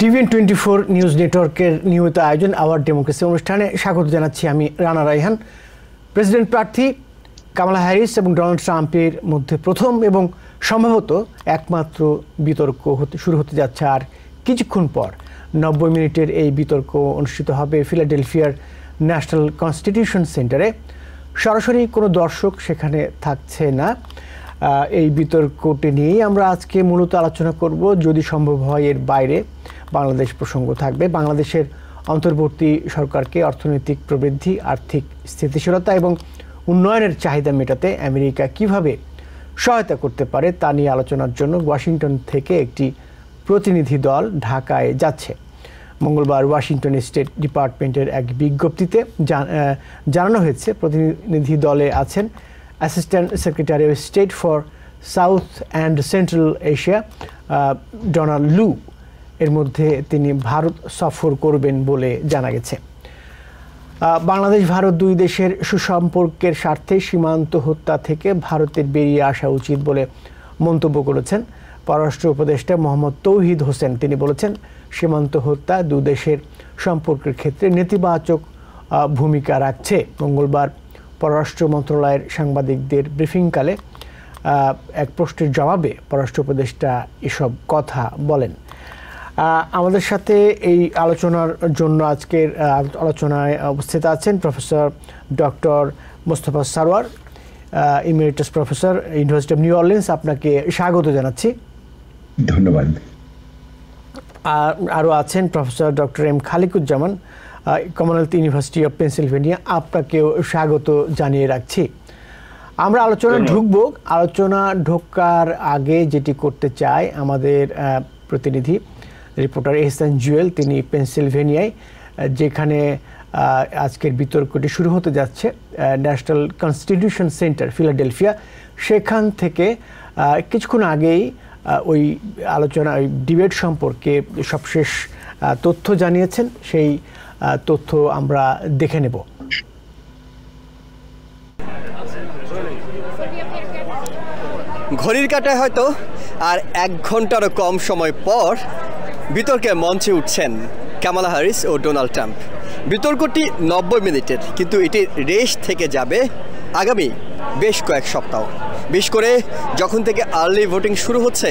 TVN twenty four news নেটওয়ার্কের নিয়মিত আয়োজন আওয়ার ডেমোক্রেসি অনুষ্ঠানে স্বাগত জানাচ্ছি আমি রানা রায়হান প্রেসিডেন্ট প্রার্থী কামালা হ্যারিস এবং ডোনাল্ড ট্রাম্পের মধ্যে প্রথম এবং সম্ভবত একমাত্র বিতর্ক হতে শুরু হতে যাচ্ছে আর কিছুক্ষণ পর নব্বই মিনিটের এই বিতর্ক অনুষ্ঠিত হবে ফিলাডেলফিয়ার ন্যাশনাল কনস্টিটিউশন সেন্টারে সরাসরি কোনো দর্শক সেখানে থাকছে না এই বিতর্কটি নিয়েই আমরা আজকে মূলত আলোচনা করব যদি সম্ভব হয় এর বাইরে বাংলাদেশ প্রসঙ্গ থাকবে বাংলাদেশের অন্তর্বর্তী সরকারকে অর্থনৈতিক প্রবৃদ্ধি আর্থিক স্থিতিশীলতা এবং উন্নয়নের চাহিদা মেটাতে আমেরিকা কিভাবে সহায়তা করতে পারে তা নিয়ে আলোচনার জন্য ওয়াশিংটন থেকে একটি প্রতিনিধি দল ঢাকায় যাচ্ছে মঙ্গলবার ওয়াশিংটন স্টেট ডিপার্টমেন্টের এক বিজ্ঞপ্তিতে জানানো হয়েছে প্রতিনিধি দলে আছেন assistant secretary of state for south and central Asia Donald Lu এর মধ্যে তিনি ভারত সফর করবেন বলে জানা গেছে বাংলাদেশ ভারত দুই দেশের সুসম্পর্কের স্বার্থে সীমান্ত হত্যা থেকে ভারতের বেরিয়ে আসা উচিত বলে মন্তব্য করেছেন পররাষ্ট্র উপদেষ্টা মোহাম্মদ তৌহিদ হোসেন তিনি বলেছেন সীমান্ত হত্যা দু দেশের সম্পর্কের ক্ষেত্রে নেতিবাচক ভূমিকা রাখছে মঙ্গলবার পররাষ্ট্র মন্ত্রণালয়ের সাংবাদিকদের ব্রিফিংকালে এক প্রশ্নের জবাবে পররাষ্ট্র উপদেষ্টা এসব কথা বলেন আমাদের সাথে এই আলোচনার জন্য আজকের আলোচনায় উপস্থিত আছেন professor doctor Mostafa Sarwar emeritus professor University of New Orleans আপনাকে স্বাগত জানাচ্ছি ধন্যবাদ আর আরও আছেন professor doctor M Khaliquzzaman Commonwealth University of Pennsylvania আপনাকেও স্বাগত জানিয়ে রাখছি আমরা আলোচনা ঢুকব আলোচনা ঢোকার আগে যেটি করতে চাই আমাদের প্রতিনিধি রিপোর্টার এহসান জুয়েল তিনি পেনসিলভেনিয়ায় যেখানে আজকের বিতর্কটি শুরু হতে যাচ্ছে ন্যাশনাল কনস্টিটিউশন সেন্টার ফিলাডেলফিয়া সেখান থেকে কিছুক্ষণ আগেই ওই আলোচনা ওই ডিবেট সম্পর্কে সবশেষ তথ্য জানিয়েছেন সেই তথ্য আমরা দেখে নেব ঘড়ির কাটায় হয়তো আর এক ঘন্টারও কম সময় পর বিতর্কে মঞ্চে উঠছেন কামালা হারিস ও ডোনাল্ড ট্রাম্প বিতর্কটি নব্বই মিনিটের কিন্তু এটি রেশ থেকে যাবে আগামী বেশ কয়েক সপ্তাহ বিশেষ করে যখন থেকে আর্লি ভোটিং শুরু হচ্ছে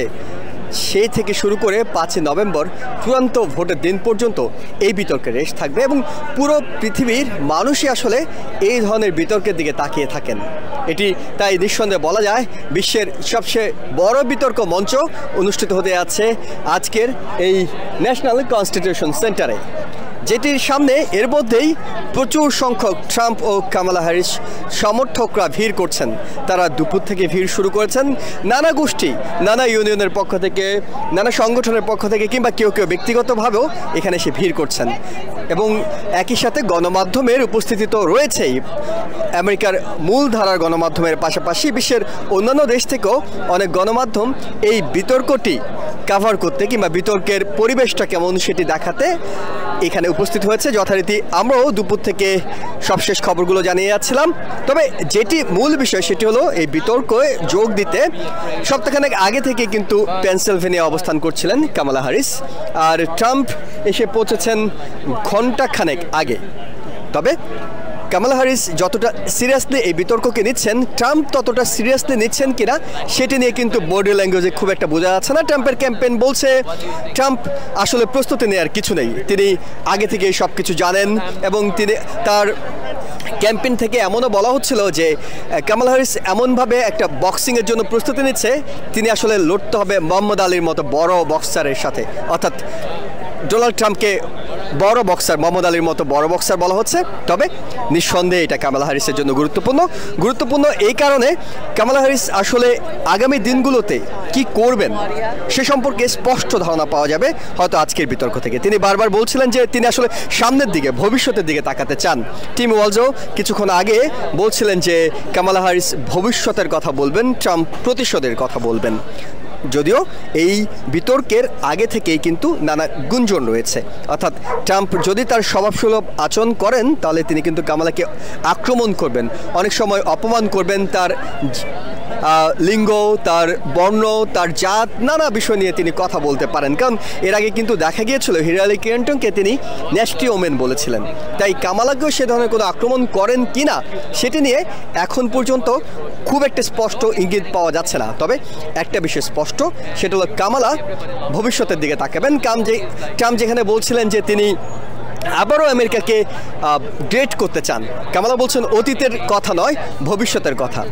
সেই থেকে শুরু করে পাঁচই নভেম্বর চূড়ান্ত ভোটের দিন পর্যন্ত এই বিতর্কের রেশ থাকবে এবং পুরো পৃথিবীর মানুষই আসলে এই ধরনের বিতর্কের দিকে তাকিয়ে থাকেন এটি তাই নিঃসন্দেহে বলা যায় বিশ্বের সবচেয়ে বড় বিতর্ক মঞ্চ অনুষ্ঠিত হতে যাচ্ছে আজকের এই ন্যাশনাল কনস্টিটিউশন সেন্টারে যেটির সামনে এর মধ্যেই প্রচুর সংখ্যক ট্রাম্প ও কামালা হ্যারিস সমর্থকরা ভিড় করছেন তারা দুপুর থেকে ভিড় শুরু করেছেন নানা গোষ্ঠী নানা ইউনিয়নের পক্ষ থেকে নানা সংগঠনের পক্ষ থেকে কিংবা কেউ কেউ ব্যক্তিগতভাবেও এখানে এসে ভিড় করছেন এবং একই সাথে গণমাধ্যমের উপস্থিতি তো রয়েছেই আমেরিকার মূলধারার গণমাধ্যমের পাশাপাশি বিশ্বের অন্যান্য দেশ থেকেও অনেক গণমাধ্যম এই বিতর্কটি কাভার করতে কিংবা বিতর্কের পরিবেশটা কেমন সেটি দেখাতে এখানে উপস্থিত হয়েছে যথারীতি আমরাও দুপুর থেকে সবশেষ খবরগুলো জানিয়ে যাচ্ছিলাম তবে যেটি মূল বিষয় সেটি হলো এই বিতর্কে যোগ দিতে সপ্তাহখানেক আগে থেকে কিন্তু পেনসিলভেনিয়া অবস্থান করছিলেন কামালা হারিস আর ট্রাম্প এসে পৌঁছেছেন ঘণ্টাখানেক আগে তবে কামালা হারিস যতটা সিরিয়াসলি এই বিতর্ককে নিচ্ছেন ট্রাম্প ততটা সিরিয়াসলি নিচ্ছেন কিনা সেটি নিয়ে কিন্তু বডি ল্যাঙ্গুয়েজে খুব একটা বোঝা যাচ্ছে না ট্রাম্পের ক্যাম্পেন বলছে ট্রাম্প আসলে প্রস্তুতি নেওয়ার কিছু নেই তিনি আগে থেকেই সব কিছু জানেন এবং তিনি তার ক্যাম্পেন থেকে এমনও বলা হচ্ছিল যে কামাল হারিস এমনভাবে একটা বক্সিংয়ের জন্য প্রস্তুতি নিচ্ছে তিনি আসলে লড়তে হবে মোহাম্মদ আলীর মতো বড় বক্সারের সাথে অর্থাৎ ডোনাল্ড ট্রাম্পকে বড় বক্সার মোহাম্মদ আলীর মতো বড় বক্সার বলা হচ্ছে তবে নিঃসন্দেহে এটা কামালা হ্যারিসের জন্য গুরুত্বপূর্ণ গুরুত্বপূর্ণ এই কারণে কামালা হ্যারিস আসলে আগামী দিনগুলোতে কি করবেন সে সম্পর্কে স্পষ্ট ধারণা পাওয়া যাবে হয়তো আজকের বিতর্ক থেকে তিনি বারবার বলছিলেন যে তিনি আসলে সামনের দিকে ভবিষ্যতের দিকে তাকাতে চান টিম ওয়ালজও কিছুক্ষণ আগে বলছিলেন যে কামালা হ্যারিস ভবিষ্যতের কথা বলবেন ট্রাম্প প্রতিশোধের কথা বলবেন যদিও এই বিতর্কের আগে থেকেই কিন্তু নানা গুঞ্জন রয়েছে অর্থাৎ ট্রাম্প যদি তার স্বভাবসুলভ আচরণ করেন তাহলে তিনি কিন্তু কামালাকে আক্রমণ করবেন অনেক সময় অপমান করবেন তার লিঙ্গ তার বর্ণ তার জাত নানা বিষয় নিয়ে তিনি কথা বলতে পারেন কারণ এর আগে কিন্তু দেখা গিয়েছিল হিরালি কিরণটনকে তিনি ন্যাস্টি ওমেন বলেছিলেন তাই কামালাকেও সে ধরনের কোনো আক্রমণ করেন কি না সেটি নিয়ে এখন পর্যন্ত খুব একটা স্পষ্ট ইঙ্গিত পাওয়া যাচ্ছে না তবে একটা বিষয় স্পষ্ট সেটা হলো কামালা ভবিষ্যতের দিকে তাকাবেন কাম যে ট্রাম্প যেখানে বলছিলেন যে তিনি আবারও আমেরিকাকে ডেট করতে চান কামালা বলছেন অতীতের কথা নয় ভবিষ্যতের কথা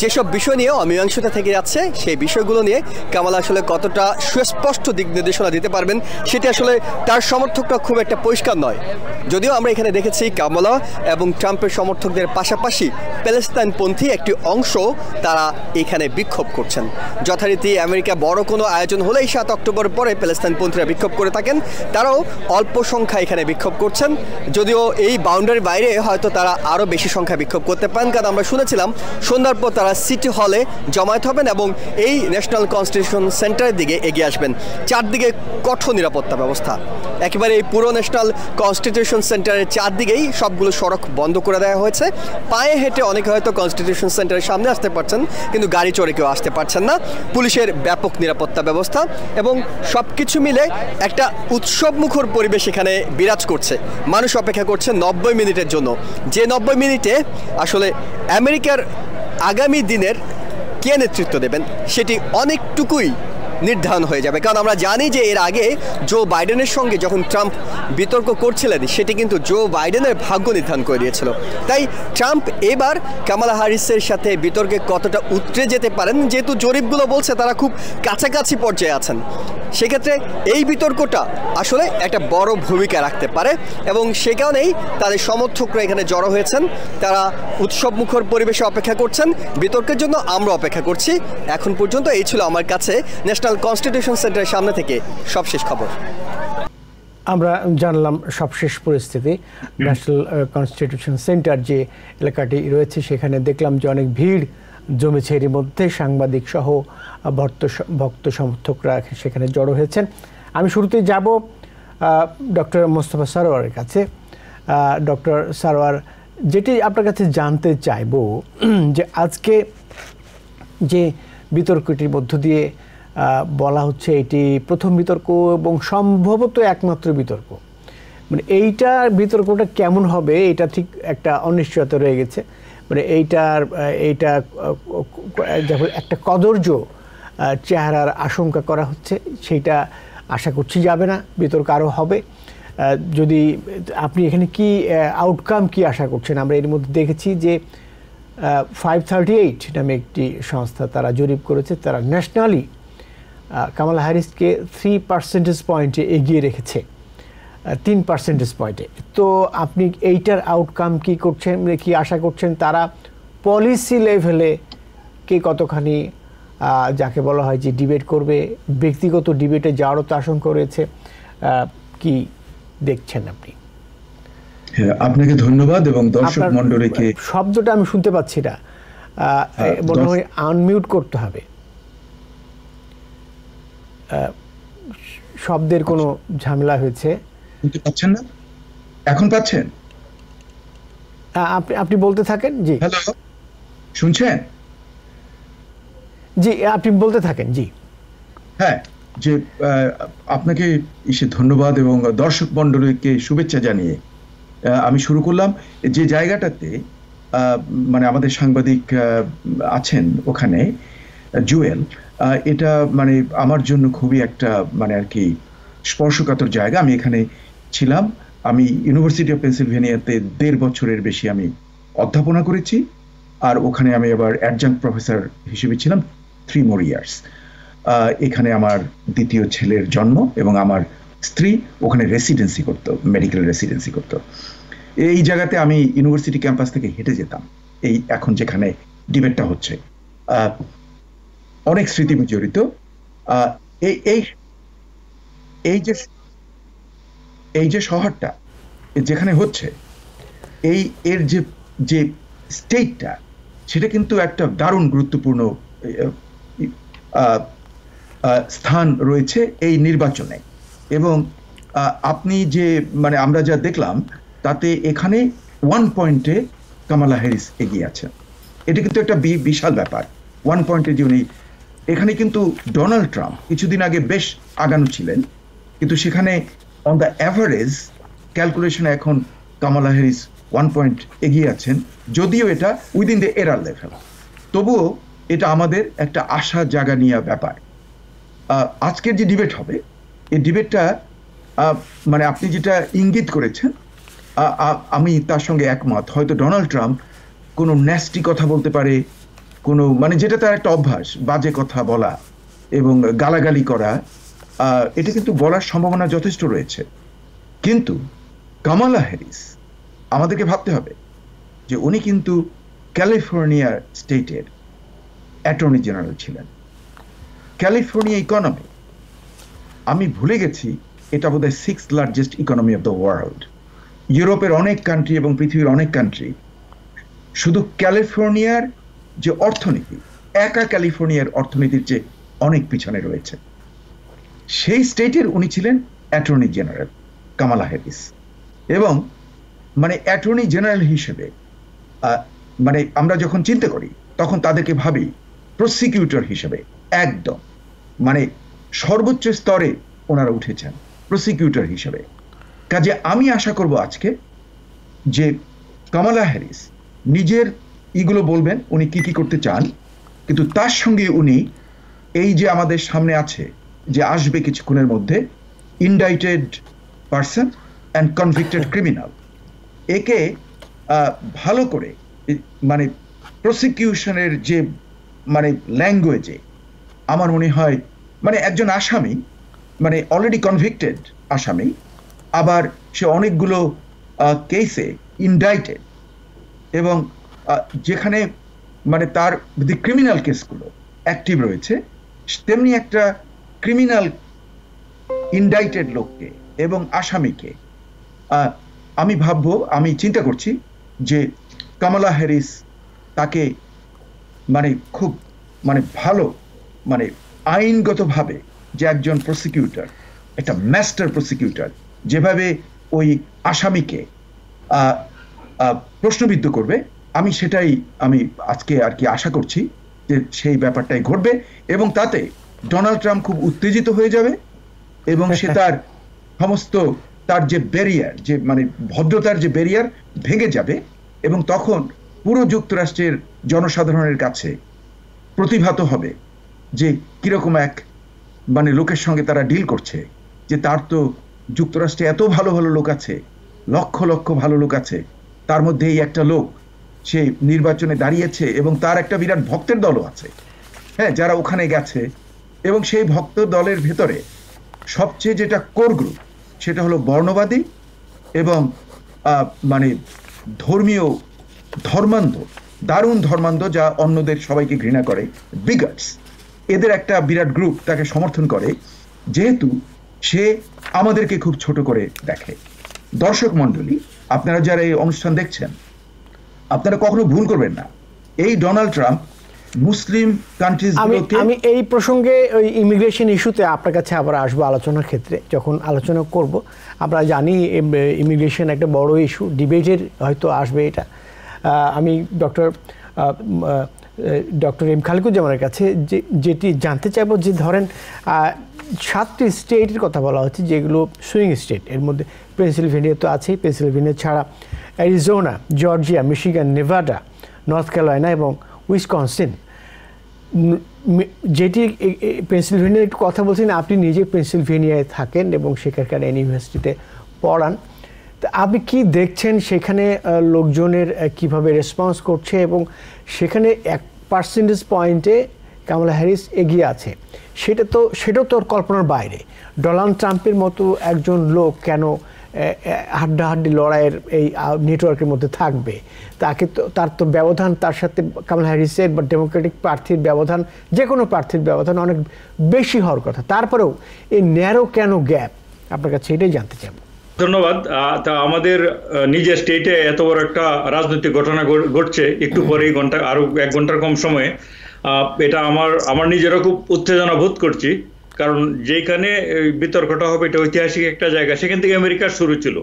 যেসব বিষয় নিয়ে অমীমাংসতা থেকে যাচ্ছে সেই বিষয়গুলো নিয়ে কামালা আসলে কতটা সুস্পষ্ট দিক নির্দেশনা দিতে পারবেন সেটি আসলে তার সমর্থকটা খুব একটা পরিষ্কার নয় যদিও আমরা এখানে দেখেছি কামালা এবং ট্রাম্পের সমর্থকদের পাশাপাশি প্যালেস্তাইনপন্থী একটি অংশ তারা এখানে বিক্ষোভ করছেন যথারীতি আমেরিকা বড় কোনো আয়োজন হলেই সাত অক্টোবর পরে প্যালেস্তাইনপন্থীরা বিক্ষোভ করে থাকেন তারাও অল্প সংখ্যা এখানে বিক্ষোভ বিক্ষোভ করছেন যদিও এই বাউন্ডারির বাইরে হয়তো তারা আরও বেশি সংখ্যা বিক্ষোভ করতে পারেন কারণ আমরা শুনেছিলাম সন্ধ্যার পর তারা সিটি হলে জমায়েত হবেন এবং এই ন্যাশনাল কনস্টিটিউশন সেন্টারের দিকে এগিয়ে আসবেন চারদিকে কঠোর নিরাপত্তা ব্যবস্থা একেবারে এই পুরো ন্যাশনাল কনস্টিটিউশন সেন্টারের চারদিকেই সবগুলো সড়ক বন্ধ করে দেওয়া হয়েছে পায়ে হেঁটে অনেকে হয়তো কনস্টিটিউশন সেন্টারের সামনে আসতে পারছেন কিন্তু গাড়ি চড়ে কেউ আসতে পারছেন না পুলিশের ব্যাপক নিরাপত্তা ব্যবস্থা এবং সব কিছু মিলে একটা উৎসবমুখর পরিবেশ এখানে বিরাজ করছে হচ্ছে মানুষ অপেক্ষা করছে নব্বই মিনিটের জন্য যে নব্বই মিনিটে আসলে আমেরিকার আগামী দিনের কে নেতৃত্ব দেবেন সেটি অনেকটুকুই নির্ধারণ হয়ে যাবে কারণ আমরা জানি যে এর আগে জো বাইডেনের সঙ্গে যখন ট্রাম্প বিতর্ক করছিলেন সেটি কিন্তু জো বাইডেনের ভাগ্য নির্ধারণ করে দিয়েছিল তাই ট্রাম্প এবার কামালা হারিসের সাথে বিতর্কে কতটা উতরে যেতে পারেন যেহেতু জরিপগুলো বলছে তারা খুব কাছাকাছি পর্যায়ে আছেন সেক্ষেত্রে এই বিতর্কটা আসলে একটা বড় ভূমিকা রাখতে পারে এবং সে কারণেই তাদের সমর্থকরা এখানে জড়ো হয়েছেন তারা উৎসবমুখর পরিবেশে অপেক্ষা করছেন বিতর্কের জন্য আমরা অপেক্ষা করছি এখন পর্যন্ত এই ছিল আমার কাছে ন্যাশনাল ন্যাশনাল কনস্টিটিউশন সেন্টারের সামনে থেকে সবশেষ খবর আমরা জানলাম সবশেষ পরিস্থিতি ন্যাশনাল কনস্টিটিউশন সেন্টার যে এলাকাটি রয়েছে সেখানে দেখলাম যে অনেক ভিড় জমেছে এরই মধ্যে সাংবাদিক সহ ভক্ত ভক্ত সমর্থকরা সেখানে জড়ো হয়েছেন আমি শুরুতে যাব ডক্টর মোস্তফা সারোয়ারের কাছে ডক্টর সারোয়ার যেটি আপনার কাছে জানতে চাইব যে আজকে যে বিতর্কটির মধ্য দিয়ে বলা হচ্ছে এটি প্রথম বিতর্ক এবং সম্ভবত একমাত্র বিতর্ক মানে এইটার বিতর্কটা কেমন হবে এটা ঠিক একটা অনিশ্চয়তা রয়ে গেছে মানে এইটার এইটা একটা কদর্য চেহারার আশঙ্কা করা হচ্ছে সেইটা আশা করছি যাবে না বিতর্ক আরও হবে যদি আপনি এখানে কি আউটকাম কি আশা করছেন আমরা এর মধ্যে দেখেছি যে ফাইভ থার্টি এইট নামে একটি সংস্থা তারা জরিপ করেছে তারা ন্যাশনালি কামালা হ্যারিসকে থ্রি পার্সেন্টেজ পয়েন্টে এগিয়ে রেখেছে তিন পার্সেন্টেজ পয়েন্টে তো আপনি এইটার আউটকাম কি করছেন মানে কি আশা করছেন তারা পলিসি লেভেলে কে কতখানি যাকে বলা হয় যে ডিবেট করবে ব্যক্তিগত ডিবেটে যাওয়ারও তো আশঙ্কা রয়েছে কি দেখছেন আপনি হ্যাঁ, আপনাকে ধন্যবাদ এবং দর্শক মন্ডলীকে শব্দটা আমি শুনতে পাচ্ছি না হ্যাঁ, মনে হয় আনমিউট করতে হবে শব্দের কোনো ঝামেলা হয়েছে পাচ্ছেন না এখন পাচ্ছেন আপনি আপনি বলতে থাকেন জি হ্যালো শুনছেন জি আপনি বলতে থাকেন জি হ্যাঁ যে আপনাকে ইসে ধন্যবাদ এবং দর্শক মণ্ডলীকে শুভেচ্ছা জানিয়ে আমি শুরু করলাম যে জায়গাটাতে মানে আমাদের সাংবাদিক আছেন ওখানে জুয়েল এটা মানে আমার জন্য খুবই একটা মানে আর কি স্পর্শকাতর জায়গা আমি এখানে ছিলাম আমি ইউনিভার্সিটি অফ পেনসিলভেনিয়াতে দেড় বছরের বেশি আমি অধ্যাপনা করেছি আর ওখানে আমি আবার অ্যাডজাঙ্ক প্রফেসর হিসেবে ছিলাম থ্রি মোর ইয়ার্স এখানে আমার দ্বিতীয় ছেলের জন্ম এবং আমার স্ত্রী ওখানে রেসিডেন্সি করতো মেডিকেল রেসিডেন্সি করতো এই জায়গাতে আমি ইউনিভার্সিটি ক্যাম্পাস থেকে হেঁটে যেতাম এই এখন যেখানে ডিবেটটা হচ্ছে অনেক স্মৃতি জড়িত এই এই এই যে এই যে শহরটা যেখানে হচ্ছে এই এর যে যে স্টেটটা সেটা কিন্তু একটা দারুণ গুরুত্বপূর্ণ স্থান রয়েছে এই নির্বাচনে এবং আপনি যে মানে আমরা যা দেখলাম তাতে এখানে ওয়ান পয়েন্টে কামালা হ্যারিস এগিয়ে আছেন এটা কিন্তু একটা বিশাল ব্যাপার ওয়ান পয়েন্টে যে উনি এখানে কিন্তু ডোনাল্ড ট্রাম্প কিছুদিন আগে বেশ আগানো ছিলেন কিন্তু সেখানে অন দ্য অ্যাভারেজ ক্যালকুলেশনে এখন কামালা হ্যারিস ওয়ান পয়েন্ট এগিয়ে আছেন যদিও এটা উইদিন দ্য এরার লেভেল তবুও এটা আমাদের একটা আশা জাগা নিয়ে ব্যাপার আজকের যে ডিবেট হবে এই ডিবেটটা মানে আপনি যেটা ইঙ্গিত করেছেন আমি তার সঙ্গে একমত হয়তো ডোনাল্ড ট্রাম্প কোনো ন্যাস্টি কথা বলতে পারে কোনো মানে যেটা তার একটা অভ্যাস বাজে কথা বলা এবং গালাগালি করা এটা কিন্তু বলার সম্ভাবনা যথেষ্ট রয়েছে কিন্তু কামালা হ্যারিস আমাদেরকে ভাবতে হবে যে উনি কিন্তু ক্যালিফোর্নিয়া স্টেটের অ্যাটর্নি জেনারেল ছিলেন ক্যালিফোর্নিয়া ইকোনমি আমি ভুলে গেছি এটা বোধ হয় six largest economy of the world ইউরোপের অনেক কান্ট্রি এবং পৃথিবীর অনেক কান্ট্রি শুধু ক্যালিফোর্নিয়ার যে অর্থনীতি একা ক্যালিফোর্নিয়ার অর্থনীতির যে অনেক পিছনে রয়েছে সেই স্টেটের উনি ছিলেন অ্যাটর্নি জেনারেল কামালা হ্যারিস এবং মানে অ্যাটর্নি জেনারেল হিসেবে মানে আমরা যখন চিন্তা করি তখন তাদেরকে ভাবি প্রসিকিউটর হিসেবে একদম মানে সর্বোচ্চ স্তরে ওনারা উঠেছেন প্রসিকিউটর হিসেবে কাজে আমি আশা করব আজকে যে কমলা হ্যারিস নিজের ইগুলো বলবেন উনি কি কি করতে চান কিন্তু তার সঙ্গে উনি এই যে আমাদের সামনে আছে যে আসবে কিছুক্ষণের মধ্যে indicted person and convicted criminal একে ভালো করে মানে প্রসিকিউশনের যে মানে ল্যাঙ্গুয়েজে আমার মনে হয় মানে একজন আসামি মানে অলরেডি কনভিক্টেড আসামি আবার সে অনেকগুলো কেসে ইন্ডাইটেড এবং যেখানে মানে তার যে ক্রিমিনাল কেসগুলো অ্যাক্টিভ রয়েছে তেমনি একটা ক্রিমিনাল ইন্ডাইটেড লোককে এবং আসামিকে আমি ভাববো আমি চিন্তা করছি যে কামালা হ্যারিস তাকে মানে খুব মানে ভালো মানে আইনগতভাবে যে একজন প্রসিকিউটর একটা মাস্টার প্রসিকিউটর যেভাবে ওই আসামিকে প্রশ্নবিদ্ধ করবে আমি সেটাই আমি আজকে আর কি আশা করছি যে সেই ব্যাপারটাই ঘটবে এবং তাতে ডোনাল্ড ট্রাম্প খুব উত্তেজিত হয়ে যাবে এবং সে তার সমস্ত তার যে ব্যারিয়ার যে মানে ভদ্রতার যে ব্যারিয়ার ভেঙে যাবে এবং তখন পুরো যুক্তরাষ্ট্রের জনসাধারণের কাছে প্রতিভাত হবে যে কীরকম এক মানে লোকের সঙ্গে তারা ডিল করছে যে তার তো যুক্তরাষ্ট্রে এত ভালো ভালো লোক আছে লক্ষ লক্ষ ভালো লোক আছে তার মধ্যে এই একটা লোক সে নির্বাচনে দাঁড়িয়েছে এবং তার একটা বিরাট ভক্তের দলও আছে হ্যাঁ যারা ওখানে গেছে এবং সেই ভক্ত দলের ভেতরে সবচেয়ে যেটা কোর গ্রুপ সেটা হলো বর্ণবাদী এবং মানে ধর্মীয় ধর্মান্ধ দারুণ ধর্মান্ধ যা অন্যদের সবাইকে ঘৃণা করে বিগার্স এদের একটা বিরাট গ্রুপ তাকে সমর্থন করে যেহেতু সে আমাদেরকে খুব ছোট করে দেখে দর্শক মণ্ডলী আপনারা যারা এই অনুষ্ঠান দেখছেন আপনারা কখনো ভুল করবেন না এই ডোনাল্ড ট্রাম্প মুসলিম কান্ট্রিজ আমি এই প্রসঙ্গে ওই ইমিগ্রেশন ইস্যুতে আপনার কাছে আবার আসবো আলোচনার ক্ষেত্রে যখন আলোচনা করব আমরা জানি ইমিগ্রেশন একটা বড় ইস্যু ডিবেটের হয়তো আসবে এটা আমি ডক্টর ডক্টর এম খালিকুজ্জামানের কাছে যে যেটি জানতে চাইব যে ধরেন সাতটি স্টেটের কথা বলা হচ্ছে যেগুলো সুইং স্টেট এর মধ্যে পেনসিলভেনিয়া তো আছেই পেনসিলভেনিয়া ছাড়া Arizona Georgia Michigan Nevada North Carolina এবং উইসকনসিন যেটি পেনসিলভেনিয়ার একটু কথা বলছেন আপনি নিজে পেনসিলভেনিয়ায় থাকেন এবং সেখানকার ইউনিভার্সিটিতে পড়ান তা আপনি কি দেখছেন সেখানে লোকজনের কিভাবে রেসপন্স করছে এবং সেখানে এক পার্সেন্টেজ পয়েন্টে কামলা হ্যারিস এগিয়ে আছে সেটা তো সেটাও তোর কল্পনার বাইরে ডোনাল্ড ট্রাম্পের মতো একজন লোক কেন হাড্ডাহাড্ডি লড়াইয়ের এই নেটওয়ার্কের মধ্যে থাকবে তাকে তো তার তো ব্যবধান তার সাথে কামলা হ্যারিসের বা ডেমোক্রেটিক প্রার্থীর ব্যবধান যে কোনো প্রার্থীর ব্যবধান অনেক বেশি হওয়ার কথা তারপরেও এই ন্যারো কেন গ্যাপ আপনার কাছে এটাই জানতে চাই ধন্যবাদ তা আমাদের নিজের স্টেটে এত বড় একটা রাজনৈতিক ঘটনা ঘটছে একটু পরেই ঘন্টা আরও এক ঘন্টার কম সময়ে এটা আমার আমার নিজেরও খুব উত্তেজনা বোধ করছি কারণ যেখানে বিতর্কটা হবে এটা ঐতিহাসিক একটা জায়গা সেখান থেকে আমেরিকার শুরু ছিল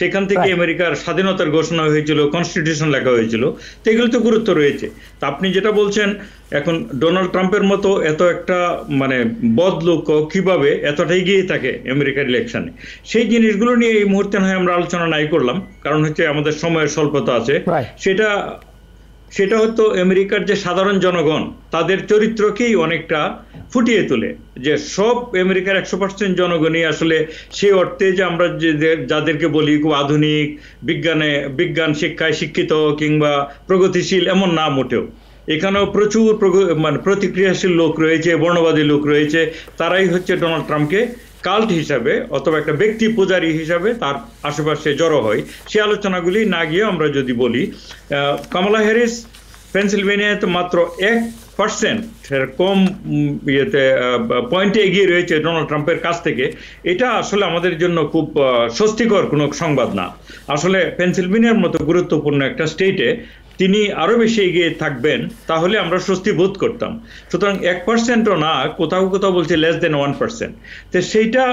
সেখান থেকে আমেরিকার স্বাধীনতার ঘোষণা হয়েছিল কনস্টিটিউশন লেখা হয়েছিল তো এগুলো তো গুরুত্ব রয়েছে তা আপনি যেটা বলছেন এখন ডোনাল্ড ট্রাম্পের মতো এত একটা মানে বদলোক কিভাবে এতটা গিয়ে থাকে আমেরিকার ইলেকশনে সেই জিনিসগুলো নিয়ে এই মুহূর্তে হয় আমরা আলোচনা নাই করলাম কারণ হচ্ছে আমাদের সময়ের স্বল্পতা আছে সেটা সেটা হতো আমেরিকার যে সাধারণ জনগণ তাদের চরিত্রকেই অনেকটা ফুটিয়ে তোলে যে সব আমেরিকার একশো পার্সেন্ট জনগণই আসলে সেই অর্থে যে আমরা যে যাদেরকে বলি খুব আধুনিক বিজ্ঞানে বিজ্ঞান শিক্ষায় শিক্ষিত কিংবা প্রগতিশীল এমন না মোটেও এখানেও প্রচুর মানে প্রতিক্রিয়াশীল লোক রয়েছে বর্ণবাদী লোক রয়েছে তারাই হচ্ছে ডোনাল্ড ট্রাম্পকে কাল্ট হিসাবে অথবা একটা ব্যক্তি পূজারী হিসাবে তার আশেপাশে জড়ো হয় সে আলোচনাগুলি না গিয়ে আমরা যদি বলি কমলা হ্যারিস পেন্সিলভেনিয়াতে মাত্র এক পার্সেন্ট কম ইয়েতে পয়েন্টে এগিয়ে রয়েছে ডোনাল্ড ট্রাম্পের কাছ থেকে এটা আসলে আমাদের জন্য খুব স্বস্তিকর কোনো সংবাদ না আসলে পেন্সিলভেনিয়ার মতো গুরুত্বপূর্ণ একটা স্টেটে তিনি আরো বেশি এগিয়ে থাকবেন তাহলে আমরা স্বস্তি বোধ করতাম সুতরাং এক পার্সেন্টও না কোথাও কোথাও বলছে লেস দেন ওয়ান পার্সেন্ট তো সেইটা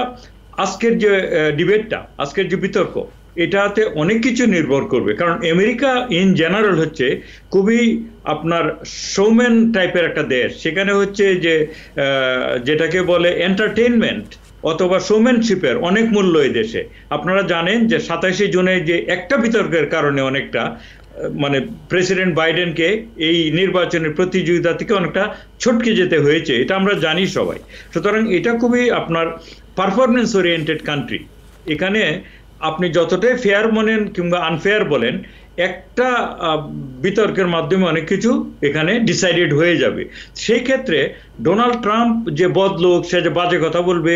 আজকের যে ডিবেটটা আজকের যে বিতর্ক এটাতে অনেক কিছু নির্ভর করবে কারণ আমেরিকা ইন জেনারেল হচ্ছে খুবই আপনার শোম্যান টাইপের একটা দেশ সেখানে হচ্ছে যে যেটাকে বলে এন্টারটেনমেন্ট অথবা শোম্যানশিপের অনেক মূল্য এই দেশে আপনারা জানেন যে সাতাশে জুনে যে একটা বিতর্কের কারণে অনেকটা মানে প্রেসিডেন্ট বাইডেনকে এই নির্বাচনের প্রতিযোগিতা থেকে অনেকটা ছটকে যেতে হয়েছে এটা আমরা জানি সবাই সুতরাং এটা খুবই আপনার পারফরমেন্স ওরিয়েন্টেড কান্ট্রি এখানে আপনি যতটাই ফেয়ার বলেন কিংবা আনফেয়ার বলেন একটা বিতর্কের মাধ্যমে অনেক কিছু এখানে ডিসাইডেড হয়ে যাবে সেই ক্ষেত্রে ডোনাল্ড ট্রাম্প যে বদলোক সে যে বাজে কথা বলবে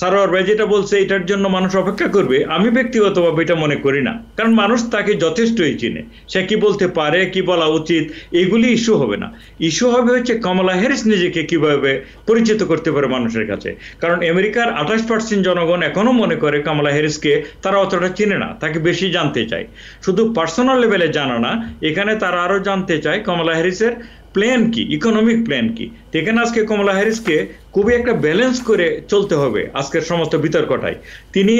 সারোয়ার ভাই যেটা বলছে এটার জন্য মানুষ অপেক্ষা করবে আমি ব্যক্তিগতভাবে এটা মনে করি না কারণ মানুষ তাকে যথেষ্টই চিনে সে কি বলতে পারে কি বলা উচিত এগুলি ইস্যু হবে না ইস্যু হবে হচ্ছে কমলা হ্যারিস নিজেকে কিভাবে পরিচিত করতে পারে মানুষের কাছে কারণ আমেরিকার আঠাশ পার্সেন্ট জনগণ এখনও মনে করে কমলা হ্যারিসকে তারা অতটা চিনে না তাকে বেশি জানতে চায় শুধু পার্সোনাল লেভেলে জানা না এখানে তারা আরও জানতে চায় কমলা হ্যারিসের প্ল্যান কি ইকোনমিক প্ল্যান কি দেখেন আজকে কমলা হ্যারিসকে খুবই একটা ব্যালেন্স করে চলতে হবে আজকের সমস্ত বিতর্কটাই তিনি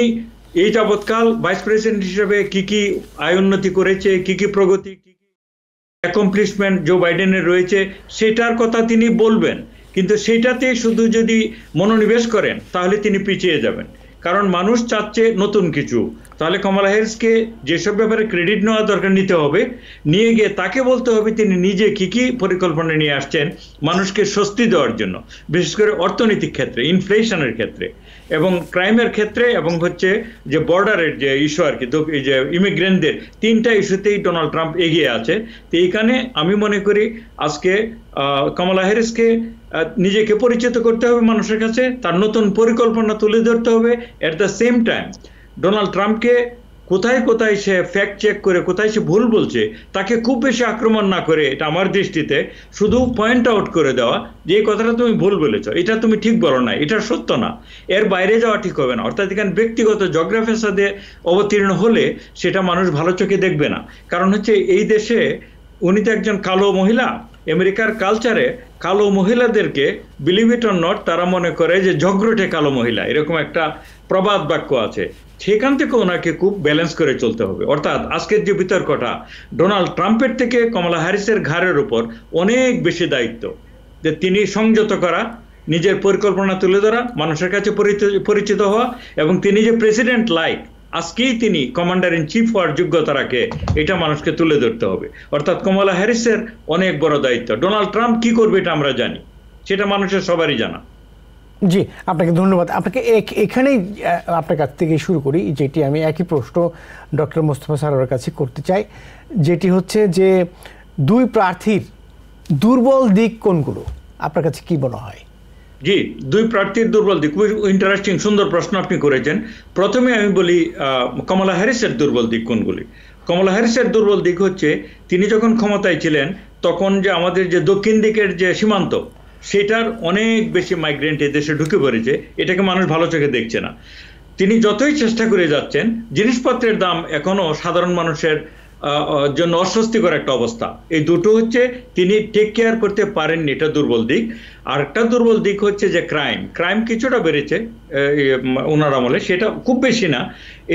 এই যাবৎকাল ভাইস প্রেসিডেন্ট হিসেবে কি কি আয় উন্নতি করেছে কি কি প্রগতি কি কি অ্যাকমপ্লিশমেন্ট জো বাইডেনের রয়েছে সেটার কথা তিনি বলবেন কিন্তু সেটাতে শুধু যদি মনোনিবেশ করেন তাহলে তিনি পিছিয়ে যাবেন কারণ মানুষ চাচ্ছে নতুন কিছু তাহলে কমলা হ্যারিসকে যেসব ব্যাপারে ক্রেডিট নেওয়া দরকার নিতে হবে নিয়ে গিয়ে তাকে বলতে হবে তিনি নিজে কি কি পরিকল্পনা নিয়ে আসছেন মানুষকে স্বস্তি দেওয়ার জন্য বিশেষ করে অর্থনৈতিক ক্ষেত্রে ইনফ্লেশনের ক্ষেত্রে এবং ক্রাইমের ক্ষেত্রে এবং হচ্ছে যে বর্ডারের যে ইস্যু আর কি যে ইমিগ্রেন্টদের তিনটা ইস্যুতেই ডোনাল্ড ট্রাম্প এগিয়ে আছে তো এইখানে আমি মনে করি আজকে কমলা হ্যারিসকে নিজেকে পরিচিত করতে হবে মানুষের কাছে তার নতুন পরিকল্পনা তুলে ধরতে হবে at the same time Donald ট্রাম্পকে কোথায় কোথায় সে ফ্যাক্ট চেক করে কোথায় সে ভুল বলছে তাকে খুব বেশি আক্রমণ না করে এটা আমার দৃষ্টিতে শুধু পয়েন্ট আউট করে দেওয়া যে এই কথাটা তুমি ভুল বলেছ এটা তুমি ঠিক বলো না এটা সত্য না এর বাইরে যাওয়া ঠিক হবে না অর্থাৎ এখানে ব্যক্তিগত জগ্রাফের সাথে অবতীর্ণ হলে সেটা মানুষ ভালো চোখে দেখবে না কারণ হচ্ছে এই দেশে উনি তো একজন কালো মহিলা আমেরিকার কালচারে কালো মহিলাদেরকে বিলিভ ইট অর নট তারা মনে করে যে ঝগড়টে কালো মহিলা এরকম একটা প্রবাদ বাক্য আছে সেখান থেকে ওনাকে খুব ব্যালেন্স করে চলতে হবে অর্থাৎ আজকের যে বিতর্কটা ডোনাল্ড ট্রাম্পের থেকে কমলা হ্যারিসের ঘাড়ের উপর অনেক বেশি দায়িত্ব যে তিনি সংযত করা নিজের পরিকল্পনা তুলে ধরা মানুষের কাছে পরিচিত হওয়া এবং তিনি যে প্রেসিডেন্ট লাইক আজকেই তিনি কমান্ডার ইন চিফ হওয়ার যোগ্যতা রাখে এটা মানুষকে তুলে ধরতে হবে অর্থাৎ কমলা হ্যারিসের অনেক বড় দায়িত্ব ডোনাল্ড ট্রাম্প কি করবে এটা আমরা জানি সেটা মানুষের সবারই জানা জি আপনাকে ধন্যবাদ আপনাকে এখানেই আপনার কাছ থেকে শুরু করি যেটি আমি একই প্রশ্ন ডক্টর মোস্তফা সারের কাছে করতে চাই যেটি হচ্ছে যে দুই প্রার্থীর দুর্বল দিক কোনগুলো আপনার কাছে কি মনে হয় জি দুই প্রার্থীর দুর্বল দিক খুবই ইন্টারেস্টিং সুন্দর প্রশ্ন আপনি করেছেন প্রথমে আমি বলি কমলা হ্যারিসের দুর্বল দিক কোনগুলি কমলা হ্যারিসের দুর্বল দিক হচ্ছে তিনি যখন ক্ষমতায় ছিলেন তখন যে আমাদের যে দক্ষিণ দিকের যে সীমান্ত সেটার অনেক বেশি মাইগ্রেন্ট দেশে ঢুকে পড়েছে এটাকে মানুষ ভালো চোখে দেখছে না তিনি যতই চেষ্টা করে যাচ্ছেন জিনিসপত্রের দাম এখনও সাধারণ মানুষের জন্য অস্বস্তিকর একটা অবস্থা এই দুটো হচ্ছে তিনি টেক কেয়ার করতে পারেননি এটা দুর্বল দিক আরেকটা দুর্বল দিক হচ্ছে যে ক্রাইম ক্রাইম কিছুটা বেড়েছে ওনার আমলে সেটা খুব বেশি না